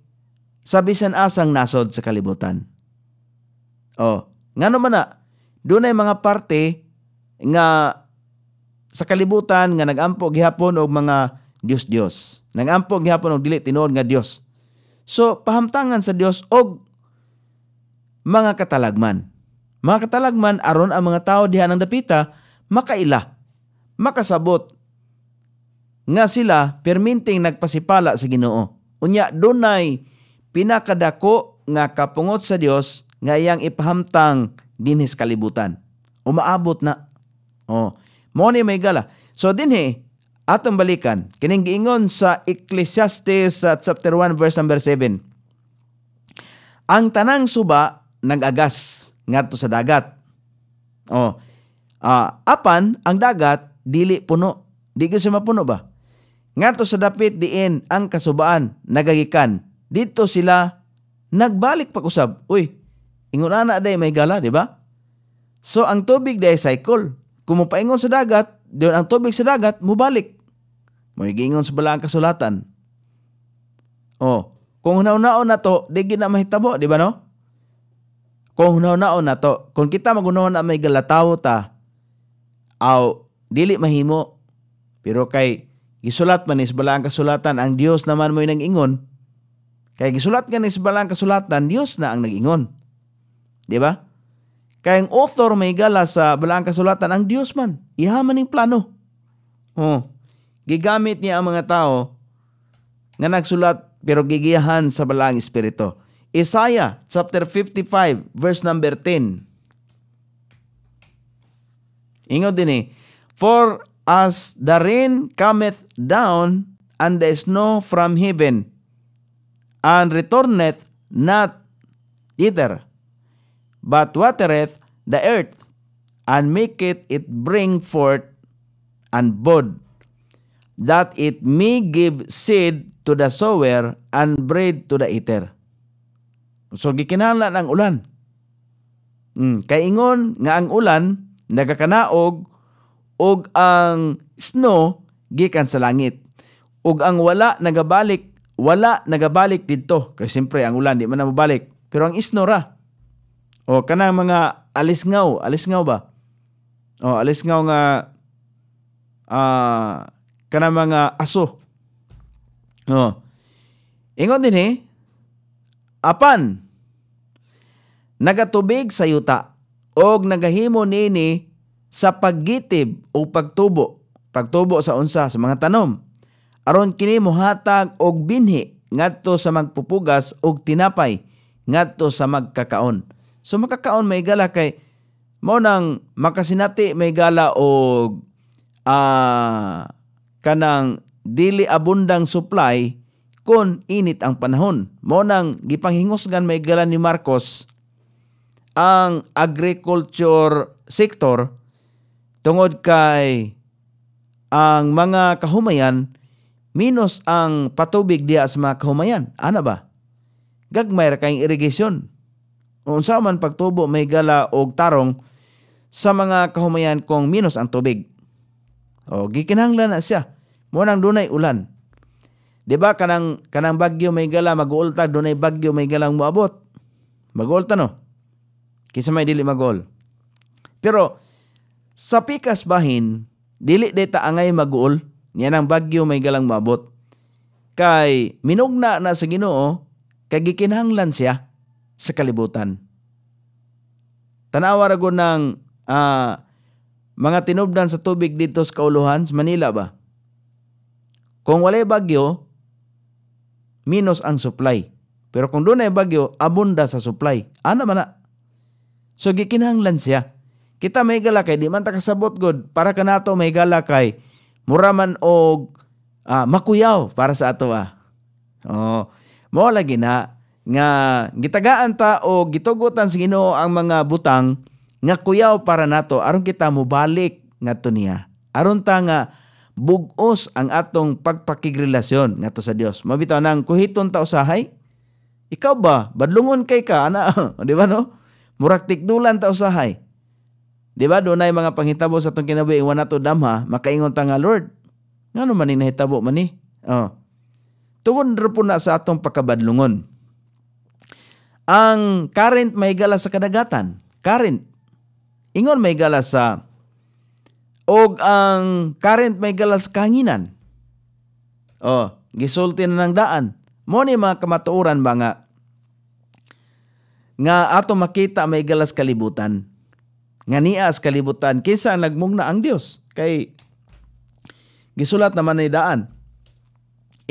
sa bisan asang nasod sa kalibutan. Oh, ngano man na dunay mga parte nga sa kalibutan nga nagampo gihapon og mga Dios-Dios. Nagampo gihapon og dili tinuod nga Dios. So pahamtangan sa Dios og mga katalagman. Mga katalagman, aron ang mga tao diha ng dapita, makaila, makasabot, nga sila perminting nagpasipala sa Ginoo. Unya dunay pinakadako nga kapungot sa Dios nga iyang ipahamtang dinis kalibutan. Umaabot na. Oh, mo ni may gala. So dinhi atong balikan kining giingon sa Ecclesiastes uh, chapter 1 verse number 7. Ang tanang suba nagagas ngadto sa dagat. O, uh, apan ang dagat dili puno. Di gyud mapuno ba? Ngadto sa dapit diin ang kasubaan nagagikan. Dito sila nagbalik pag-usab. Uy, ingon na day may gala, di ba? So ang tubig day cycle. Kung mopaingon sa dagat, diyon ang tubig sa dagat mubalik. Moy giingon sa balaang kasulatan. Oh, kung nauna-una na to, di na mahitabo, di ba no? kung hunahunao na to, kung kita magunahon na may galataw ta, aw, dili mahimo. Pero kay gisulat man is balang kasulatan, ang Dios naman mo'y nag-ingon. Kay gisulat nga is balang kasulatan, Dios na ang nag-ingon. Di ba? Kay ang author may gala sa balang kasulatan, ang Dios man. Ihaman ning plano. Oh. Gigamit niya ang mga tao nga nagsulat pero gigiyahan sa balang espiritu Isaiah chapter 55 verse number 10. Ingaw din eh. For as the rain cometh down and the snow from heaven and returneth not either, but watereth the earth and maketh it bring forth and bud, that it may give seed to the sower and bread to the eater. So gikinahanglan ang ulan. Mm, kay ingon nga ang ulan nagakanaog og ang snow gikan sa langit. Ug ang wala nagabalik, wala nagabalik didto. Kay siyempre ang ulan di man na mabalik. Pero ang snow ra. O kanang mga alisngaw, alisngaw ba? O alisngaw nga uh, kanang mga aso. O. Ingon din eh, Apan, nagatubig sa yuta og nagahimo nini sa paggitib o pagtubo pagtubo sa unsa sa mga tanom aron kini mohatag og binhi ngadto sa magpupugas og tinapay ngadto sa magkakaon so magkakaon may gala kay mo nang makasinati may gala og uh, kanang dili abundang supply kon init ang panahon. Mo nang gipanghingusgan may galan ni Marcos ang agriculture sector tungod kay ang mga kahumayan minus ang patubig diya sa mga kahumayan. Ana ba? Gagmay ra kayong irrigation. Unsa man pagtubo may gala og tarong sa mga kahumayan kong minus ang tubig. O gikinahanglan na siya. Mo dunay ulan Di ba kanang kanang bagyo may gala maguultag dunay bagyo may galang moabot. Magulta no. Kinsa may dili magol. Pero sa pikas bahin dili deta angay maguol niya nang bagyo may galang maabot. Kay minugna na sa Ginoo kay gikinahanglan siya sa kalibutan. Tanawa ra ng uh, ah, mga tinubdan sa tubig dito sa Kauluhan, sa Manila ba? Kung walay bagyo, minus ang supply. Pero kung doon ay bagyo, abunda sa supply. Ana man na. So gikinahanglan siya. Kita may galakay, di man ta kasabot god para kanato may galakay muraman og ah, makuyaw para sa ato ah. Oh, mao lagi na nga gitagaan ta o gitugutan sa Ginoo ang mga butang nga kuyaw para nato aron kita mobalik ngadto niya. Aron ta nga bugos ang atong pagpakigrelasyon ngadto sa Dios. Mabitaw nang kuhiton ta usahay. Ikaw ba badlungon kay ka ana, di ba no? Murag tikdulan ta usahay. Di ba dunay mga panghitabo sa atong kinabuhi wa nato damha, makaingon ta nga Lord. Ngano man ni nahitabo man ni? Oh. Tugon po na sa atong pagkabadlungon. Ang current may gala sa kadagatan. Current. Ingon may gala sa og ang current may galas kanginan. Oh, gisulti na ng daan. Mo ni mga kamatuoran ba nga nga ato makita may galas kalibutan. Nga niya as kalibutan kaysa nagmugna ang Dios. Kay gisulat naman ni daan.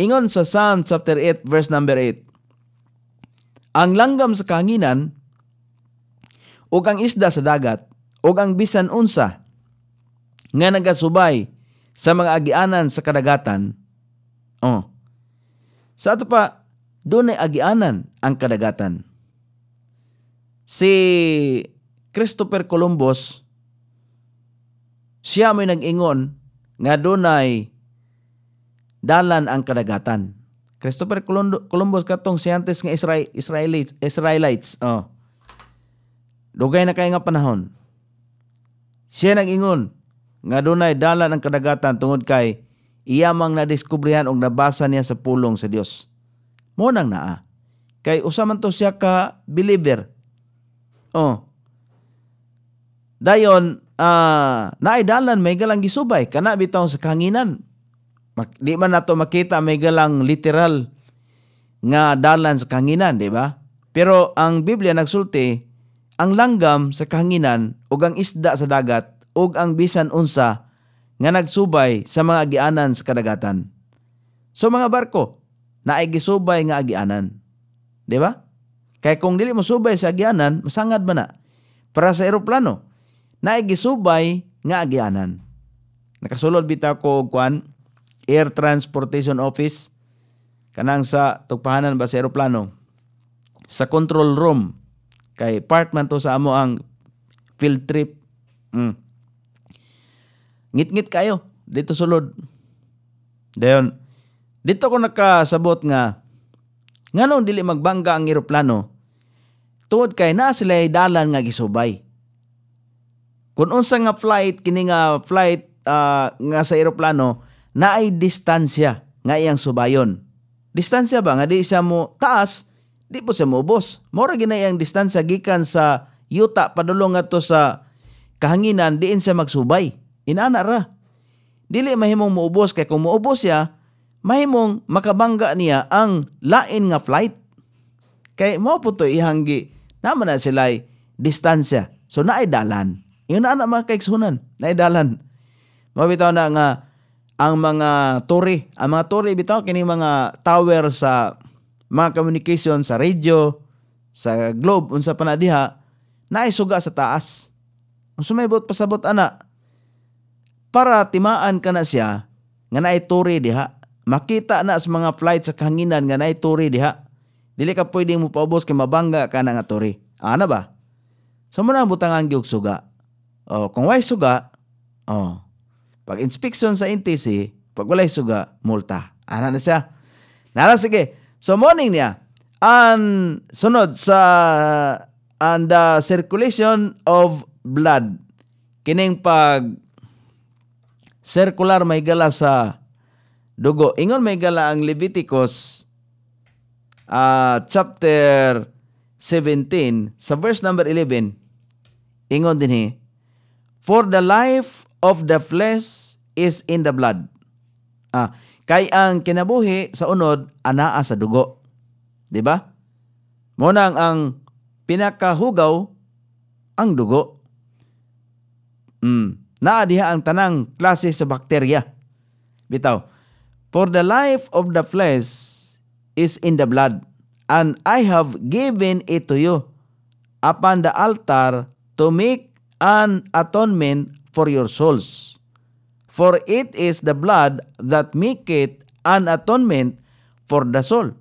Ingon sa Psalm chapter 8 verse number 8. Ang langgam sa kanginan ug ang isda sa dagat ug ang bisan unsa nga nagasubay sa mga agianan sa kadagatan. Oh. Sa ato pa, doon ay agianan ang kadagatan. Si Christopher Columbus, siya may nag-ingon nga doon ay dalan ang kadagatan. Christopher Columbus katong siyantes nga Israel, Israelites, Israelites. Oh. Dugay na kay nga panahon. Siya nag-ingon, nga dunay dala ng kadagatan tungod kay iyamang nadiskubrihan og nabasa niya sa pulong sa Dios. Mo nang naa. Kay usa man to siya ka believer. Oh. Dayon uh, ah, naaydalan may galang gisubay kana bitaw sa kahanginan. Mak- di man nato makita may galang literal nga dalan sa kahanginan, di ba? Pero ang Biblia nagsulti ang langgam sa kahanginan ug ang isda sa dagat ug ang bisan unsa nga nagsubay sa mga agianan sa kadagatan. So mga barko, naay gisubay nga agianan. Di ba? Kay kung dili mo subay sa agianan, masangad man na. Para sa eroplano, naay gisubay nga agianan. Nakasulod bitaw ko og kuan Air Transportation Office kanang sa tugpahanan ba sa eroplano sa control room kay part man to sa amo ang field trip mm ngit-ngit kayo dito sulod. Dayon, dito ko nakasabot nga nganong dili magbangga ang eroplano tuod kay na sila dalan nga gisubay. Kung unsa nga flight kini nga flight uh, nga sa eroplano na ay distansya nga iyang subayon. Distansya ba nga di siya mo taas, di po siya mo ubos. Mora ginayang distansya gikan sa yuta padulong nga to sa kahanginan diin siya magsubay inana ra. Dili mahimong muubos kay kung muubos siya, mahimong makabangga niya ang lain nga flight. Kay mo po to ihanggi, naman na sila'y distansya. So naay dalan. Yung na anak mga kaiksunan, naay dalan. Mabitaw na nga ang mga tore, ang mga tore bitaw kini mga tower sa mga communication sa radio, sa globe unsa pa na diha, naay suga sa taas. Ang sumibot pasabot ana, para timaan kana siya nga naay turi diha. Makita na sa mga flight sa kahanginan nga naay turi diha. Dili ka pwedeng mo paubos kay mabangga ka na nga turi. Ana ah, ba? So mo butang ang gyud suga. Oh, kung way suga, oh. Pag inspection sa NTC, pag walay suga, multa. Ana ah, na siya. Nara sige. So morning niya, ang sunod sa and the circulation of blood kining pag Circular may gala sa dugo. Ingon may gala ang Leviticus uh, chapter 17 sa verse number 11. Ingon din he, For the life of the flesh is in the blood. Ah, kay ang kinabuhi sa unod anaa sa dugo. 'Di ba? Mo nang ang pinakahugaw ang dugo. Mm naa diha ang tanang klase sa bakterya. Bitaw, for the life of the flesh is in the blood, and I have given it to you upon the altar to make an atonement for your souls. For it is the blood that maketh an atonement for the soul.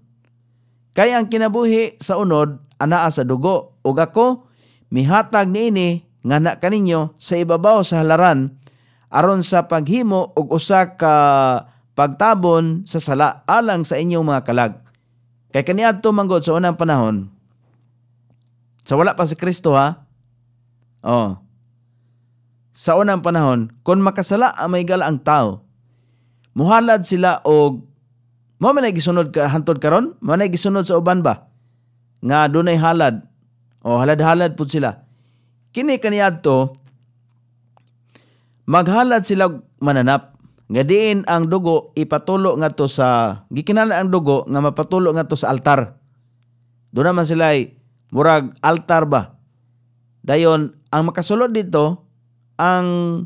Kaya ang kinabuhi sa unod anaa sa dugo ug ako mihatag niini nga na kaninyo sa ibabaw sa halaran aron sa paghimo og usa ka pagtabon sa sala alang sa inyong mga kalag. Kay kaniadto manggod sa unang panahon sa wala pa si Kristo ha. Oh. Sa unang panahon, kung makasala ang may gala ang tao, muhalad sila og mo man gisunod ka hantod karon, mo na gisunod sa uban ba? Nga dunay halad. O oh, halad-halad pud sila Kini kaniadto maghalad sila mananap ngadiin ang dugo ipatulo ngadto sa gikinala ang dugo nga mapatulo ngadto sa altar. Do naman sila ay murag altar ba. Dayon ang makasulod dito ang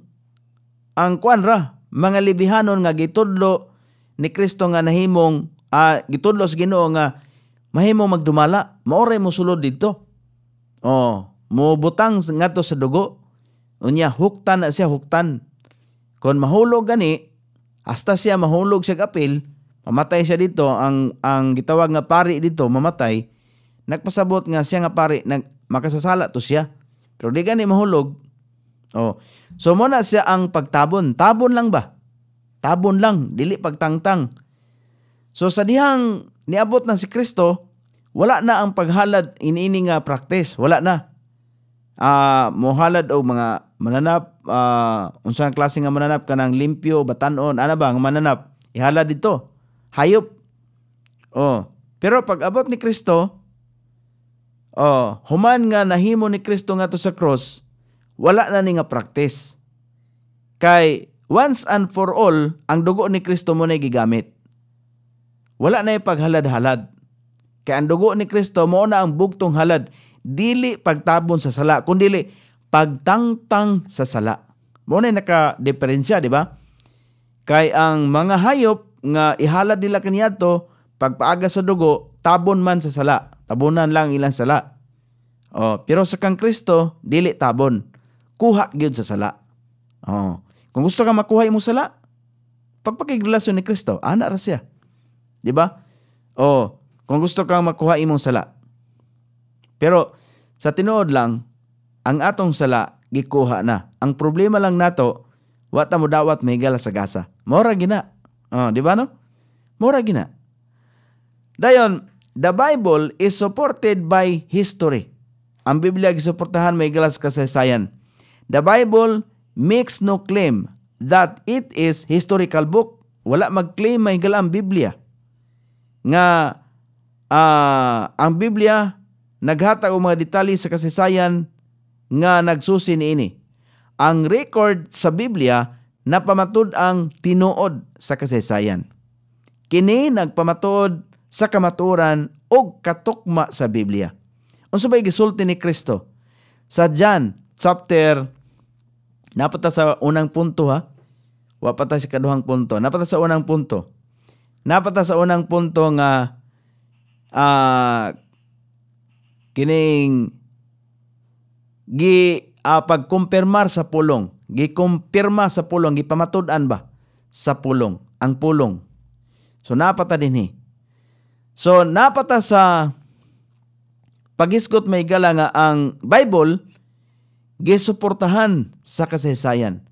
ang kuan ra mga libihanon nga gitudlo ni Kristo nga nahimong ah, gitudlo sa Ginoo nga mahimong magdumala. Maoray mo sulod dito. Oh, mubutang ngato sa dugo unya huktan na siya huktan kon mahulog gani hasta siya mahulog sa kapil mamatay siya dito ang ang gitawag nga pari dito mamatay nagpasabot nga siya nga pari nag makasasala to siya pero di gani mahulog oh so mo na siya ang pagtabon tabon lang ba tabon lang dili pagtangtang so sa dihang niabot na si Kristo wala na ang paghalad inini nga practice wala na uh, mohalad og mga mananap uh, unsang klase nga mananap kanang limpyo batanon ana ba nga mananap ihala dito hayop oh pero pag abot ni Kristo oh human nga nahimo ni Kristo nga to sa cross wala na ni nga practice kay once and for all ang dugo ni Kristo mo na gigamit wala na paghalad-halad kay ang dugo ni Kristo mo na ang bugtong halad dili pagtabon sa sala kundi pagtangtang sa sala mo na naka-diferensya di ba kay ang mga hayop nga ihalad nila kaniadto pagpaaga sa dugo tabon man sa sala tabunan lang ilang sala oh pero sa kang Kristo dili tabon kuha gyud sa sala oh kung gusto ka makuha imong sala pagpakigrelasyon ni Kristo ana ra siya di ba oh kung gusto kang makuha imong sala pero sa tinuod lang, ang atong sala gikuha na. Ang problema lang nato, wata mo dawat may gala sa gasa. Mora gina. Oh, di ba no? Mora gina. Dayon, the Bible is supported by history. Ang Biblia gisuportahan may gala sa kasaysayan. The Bible makes no claim that it is historical book. Wala mag-claim may gala ang Biblia. Nga uh, ang Biblia naghatag og mga detalye sa kasaysayan nga nagsusi niini. Ang record sa Biblia napamatud ang tinuod sa kasaysayan. Kini nagpamatud sa kamaturan og katukma sa Biblia. Unsubay gisulti ni Kristo sa John chapter napata sa unang punto ha. Wa pata sa kaduhang punto. Napata sa unang punto. Napata sa unang punto nga uh, kining gi uh, pagkumpirmar sa pulong, gikumpirma sa pulong, gipamatud-an ba sa pulong, ang pulong. So napata dinhi. So napata sa pagiskot may gala nga ang Bible gisuportahan sa kasaysayan.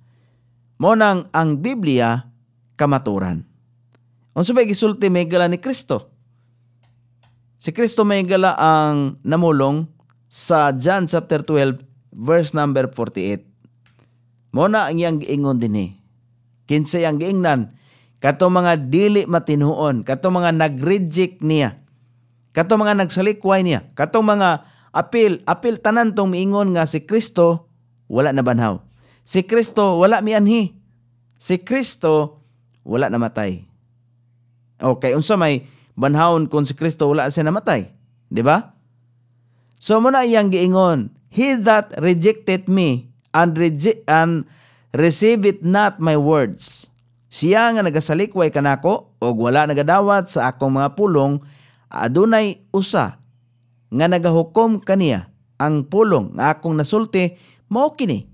Mo nang ang Biblia kamaturan. unsa Unsubay gisulti may gala ni Kristo Si Kristo Megala ang namulong sa John chapter 12 verse number 48. Mo na ang iyang giingon dinhi. Eh. Kinsay ang giingnan kato mga dili matinuon, kato mga nag-reject niya. Kato mga nagsalikway niya, kato mga apil, apil tanan tong miingon nga si Kristo wala na banhaw. Si Kristo wala mi anhi. Si Kristo wala namatay. Okay, unsa may banhawon kung si Kristo wala siya namatay. Di ba? So mo na iyang giingon, He that rejected me and, reje- and received not my words. Siya nga nagasalikway kanako o wala nagadawat sa akong mga pulong, adunay usa nga nagahukom kaniya ang pulong nga akong nasulti mao kini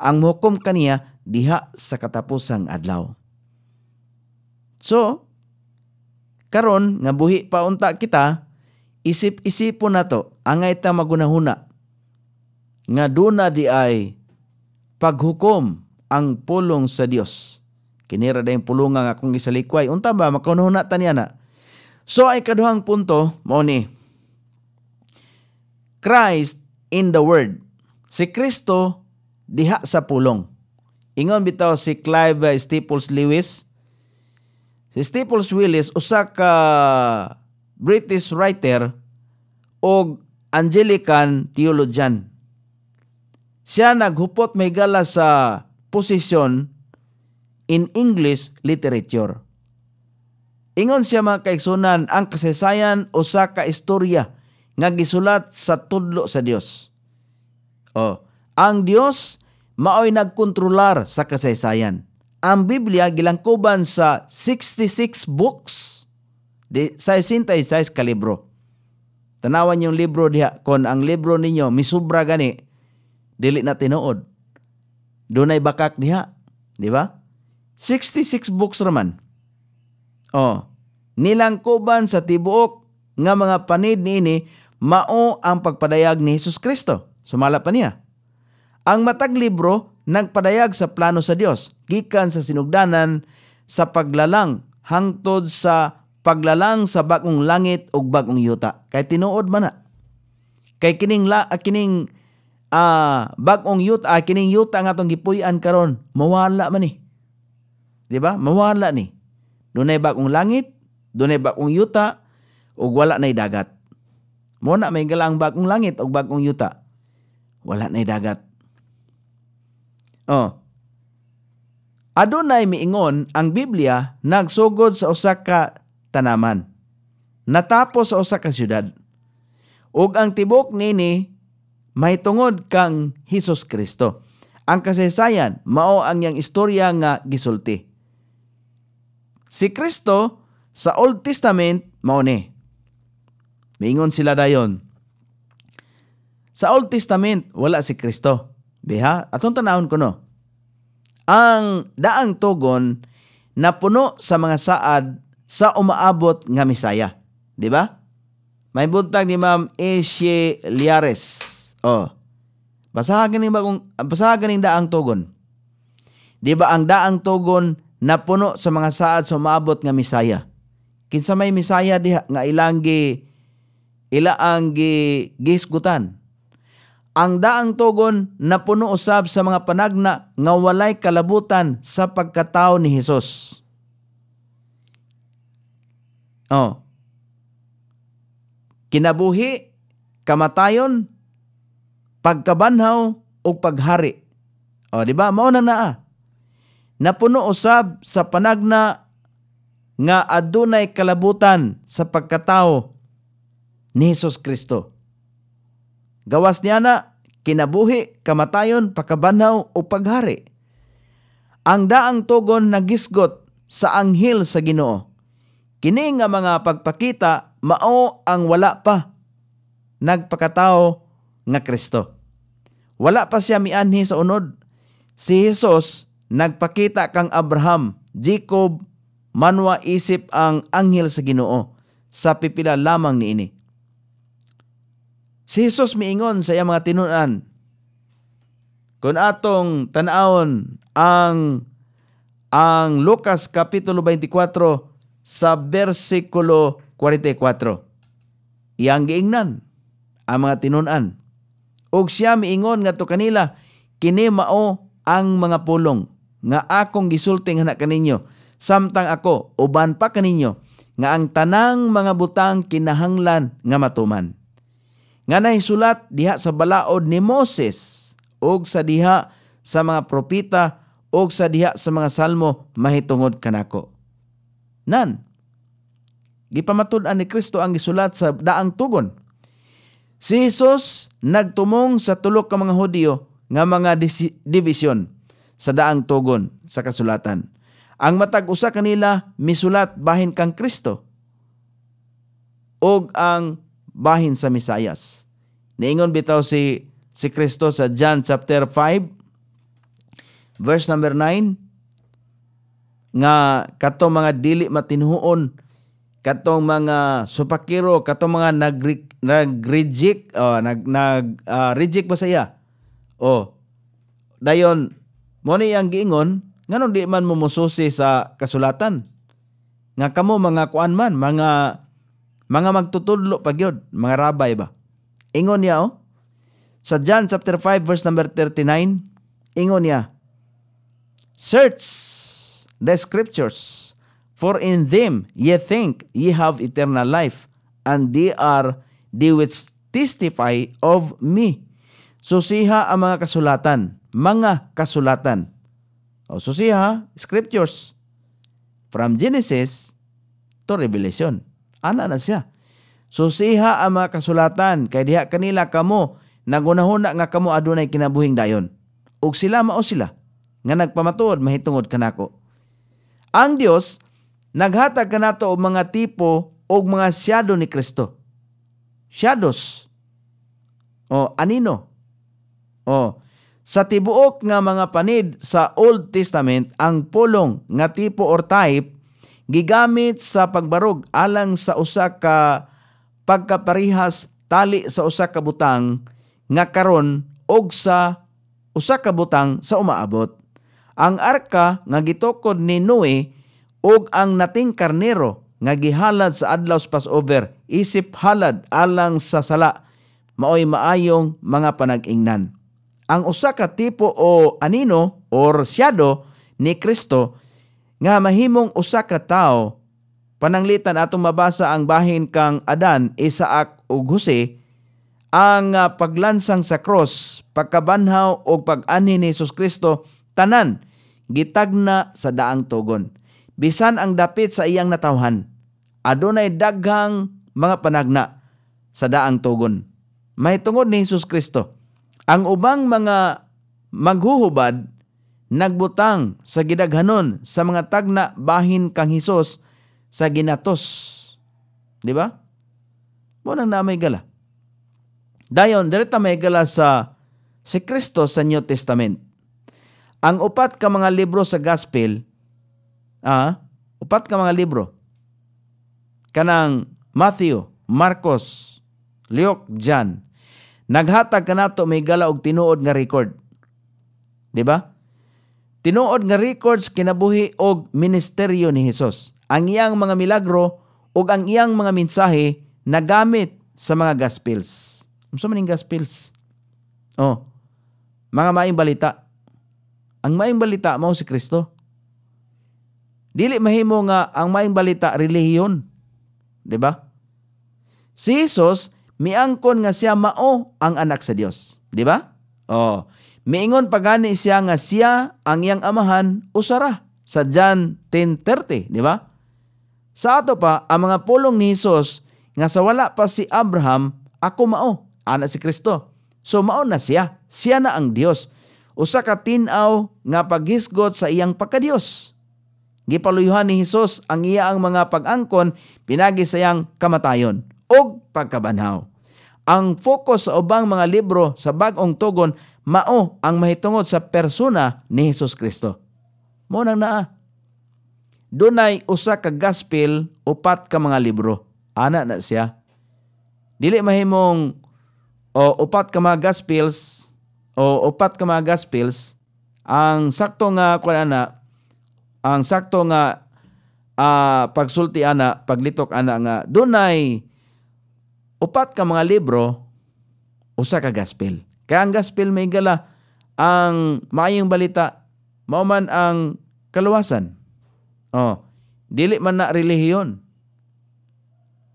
ang hukom kaniya diha sa katapusang adlaw. So, Karon nga buhi pa unta kita, isip-isipon nato angay ta magunahuna. Nga duna di ay paghukom ang pulong sa Dios. Kinira dayong pulong nga akong isalikway. Unta ba makaunahuna ta niya na? So ay kaduhang punto mo ni Christ in the word. Si Kristo diha sa pulong. Ingon bitaw si Clive Staples Lewis, Si Staples Willis usa ka British writer og Anglican theologian. Siya naghupot may gala sa posisyon in English literature. Ingon siya mga kaigsunan, ang kasaysayan o sa kaistorya nga gisulat sa tudlo sa Dios. O, oh, ang Dios maoy nagkontrolar sa kasaysayan ang Biblia gilangkuban sa 66 books di 66 ka libro. Tanawan yung libro diha kon ang libro ninyo misubra gani dili na tinuod. Dunay bakak diha, di ba? 66 books raman. Oh, nilangkuban sa tibuok nga mga panid niini mao ang pagpadayag ni Hesus Kristo. Sumala pa niya. Ang matag libro nagpadayag sa plano sa Dios gikan sa sinugdanan sa paglalang hangtod sa paglalang sa bagong langit ug bagong yuta. Kay tinuod man na. Kay kining la, ah, kining uh, bagong yuta, ah, kining yuta nga atong gipuy-an karon, mawala man ni. Eh. 'Di ba? Mawala ni. Eh. Dunay bagong langit, dunay bagong yuta ug wala nay dagat. Mo na may galang bagong langit ug bagong yuta. Wala nay dagat. Oh. Adunay miingon ang Biblia nagsugod sa usa ka tanaman. Natapos sa usa ka syudad. Ug ang tibok nini may tungod kang Hesus Kristo. Ang kasaysayan mao ang yang istorya nga gisulti. Si Kristo sa Old Testament mao ni. Miingon sila dayon. Sa Old Testament wala si Kristo. Beha, atong tanahon ko no. Ang daang tugon na puno sa mga saad sa umaabot nga misaya. Di ba? May buntag ni Ma'am Eshe Liares. Oh. Basahan ni bagong basahan ni daang tugon. Di ba ang daang tugon na puno sa mga saad sa umaabot nga misaya? Kinsa may misaya diha nga ilanggi ila ang gi gisgutan ang daang tugon na puno usab sa mga panagna nga walay kalabutan sa pagkatao ni Hesus. Oh. Kinabuhi, kamatayon, pagkabanhaw ug paghari. Oh, di ba? Mao na naa. Napuno usab sa panagna nga adunay kalabutan sa pagkatao ni Hesus Kristo. Gawas niya na kinabuhi, kamatayon, pakabanaw o paghari. Ang daang tugon nagisgot sa anghel sa Ginoo. Kini nga mga pagpakita mao ang wala pa nagpakatao nga Kristo. Wala pa siya mianhi sa unod. Si Jesus nagpakita kang Abraham, Jacob, manwa isip ang anghel sa Ginoo sa pipila lamang niini. Si Jesus miingon sa iya mga tinunan. Kung atong tanawon ang ang Lucas Kapitulo 24 sa versikulo 44. Iyang giingnan ang mga tinunan. Ug siya miingon nga to kanila, kini mao ang mga pulong nga akong gisulting hana kaninyo samtang ako uban pa kaninyo nga ang tanang mga butang kinahanglan nga matuman nga naisulat diha sa balaod ni Moses ug sa diha sa mga propita ug sa diha sa mga salmo mahitungod kanako. Nan, gipamatud-an ni Kristo ang gisulat sa daang tugon. Si Jesus nagtumong sa tulok ka mga Hudiyo nga mga dis- division sa daang tugon sa kasulatan. Ang matag usa kanila misulat bahin kang Kristo. Og ang bahin sa Misayas. Niingon bitaw si si Kristo sa John chapter 5 verse number 9 nga katong mga dili matinuon katong mga supakiro katong mga nag nag reject oh, nag nag uh, reject ba siya oh dayon mo ni ang giingon nganong di man mo sa kasulatan nga kamo mga kuan man mga mga magtutudlo pa gyud, mga rabay ba? Ingon niya oh. Sa John chapter 5 verse number 39, ingon niya, Search the scriptures, for in them ye think ye have eternal life, and they are they which testify of me. Susiha ang mga kasulatan, mga kasulatan. O susiha, scriptures, from Genesis to Revelation. Ana na siya. So siha ang mga kasulatan, kay diha kanila kamo, nagunahuna nga kamo adunay kinabuhing dayon. Ug sila mao sila, nga nagpamatuod mahitungod kanako. Ang Dios naghatag kanato og mga tipo og mga shadow ni Kristo. Shadows. O anino. O sa tibuok nga mga panid sa Old Testament ang pulong nga tipo or type gigamit sa pagbarog alang sa usa ka pagkaparihas tali sa usa ka butang nga karon og sa usa ka butang sa umaabot. Ang arka nga gitukod ni Noe og ang nating karnero nga gihalad sa adlaw Passover isip halad alang sa sala maoy maayong mga panag-ingnan. Ang usa ka tipo o anino or siyado ni Kristo nga mahimong usa ka tawo pananglitan atong mabasa ang bahin kang Adan, Isaac ug Jose ang ah, paglansang sa cross, pagkabanhaw o pag-ani ni Hesus Kristo tanan gitagna sa daang tugon. Bisan ang dapit sa iyang natawhan, adunay daghang mga panagna sa daang tugon. May tungod ni Hesus Kristo. Ang ubang mga maghuhubad nagbutang sa gidaghanon sa mga tagna bahin kang Hesus sa ginatos. Di ba? Mo nang namay gala. Dayon direkta may gala sa si Kristo sa New Testament. Ang upat ka mga libro sa gospel, ah, upat ka mga libro. Kanang Matthew, Marcos, Luke, John. Naghatag kanato may gala og tinuod nga record. Di ba? Tinuod nga records kinabuhi og ministeryo ni Hesus. Ang iyang mga milagro ug ang iyang mga mensahe nagamit sa mga gospels. Unsa man ning gospels? Oh. Mga maayong balita. Ang maayong balita mao si Kristo. Dili mahimo nga ang maayong balita relihiyon. 'Di ba? Si Jesus miangkon nga siya mao ang anak sa Dios, 'di ba? Oh. Miingon pagani siya nga siya ang iyang amahan usara sa John 10:30, di ba? Sa ato pa ang mga pulong ni Hesus nga sa wala pa si Abraham ako mao anak si Kristo. So mao na siya, siya na ang Dios. Usa ka tinaw nga paghisgot sa iyang pagka-Dios. Gipaluyuhan ni Hesus ang iya ang mga pag-angkon pinagi sa iyang kamatayon og pagkabanhaw. Ang focus sa ubang mga libro sa bag-ong tugon mao ang mahitungod sa persona ni Hesus Kristo. Mo nang naa. Dunay usa ka gospel upat ka mga libro. Ana na siya. Dili mahimong o upat ka mga gospels o upat ka mga gospels ang sakto nga kuan ana ang sakto nga uh, pagsulti ana paglitok ana nga dunay upat ka mga libro usa ka gospel kaya ang gospel may gala, ang maayong balita, mao man ang kaluwasan. Oh, dili man na relihiyon.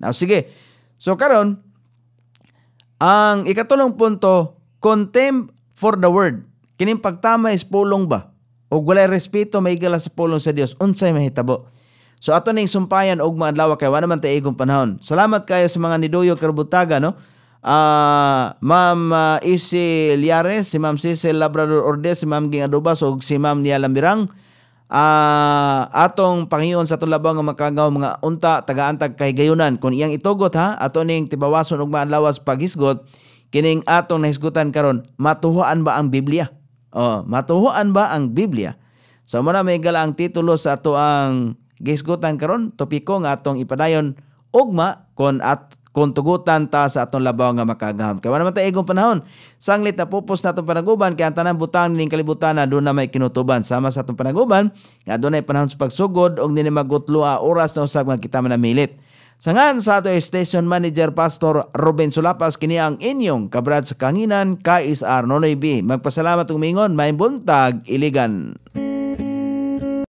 Now, sige. So karon ang ikatulong punto, contempt for the word. Kining pagtama is pulong ba? O walay respeto may gala sa pulong sa Dios unsay mahitabo. So ato ning sumpayan og maadlaw kay wa naman ta igong panahon. Salamat kayo sa mga niduyo karbutaga no uh, Ma'am uh, Isi Liares, si Ma'am Cecil Labrador Ordes, si Ma'am Ging Adobas o si Ma'am Nia Lambirang. Uh, atong pangiyon sa tulabaw nga makagaw mga unta tagaantag kay gayunan kun iyang itugot ha ato ning tibawason og maanlawas paghisgot kining atong nahisgutan karon matuhoan ba ang Biblia oh matuhoan ba ang Biblia so mo na may gala ang titulo sa ato ang gisgutan karon topiko nga atong ipadayon ugma kon at kung tugutan ta sa atong labaw nga makagaham. Kaya naman tayo igong panahon. Sanglit na pupos na atong panaguban, kaya ang tanang butang nining kalibutan na doon na may kinutuban. Sama sa atong panaguban, nga doon ay panahon sa pagsugod, og nini magutlo a oras na usag nga kita manamilit. Sangan sa ato Station Manager Pastor Ruben Sulapas kini ang inyong kabrad sa kanginan kais Arnonoy B. Magpasalamat ug may buntag iligan.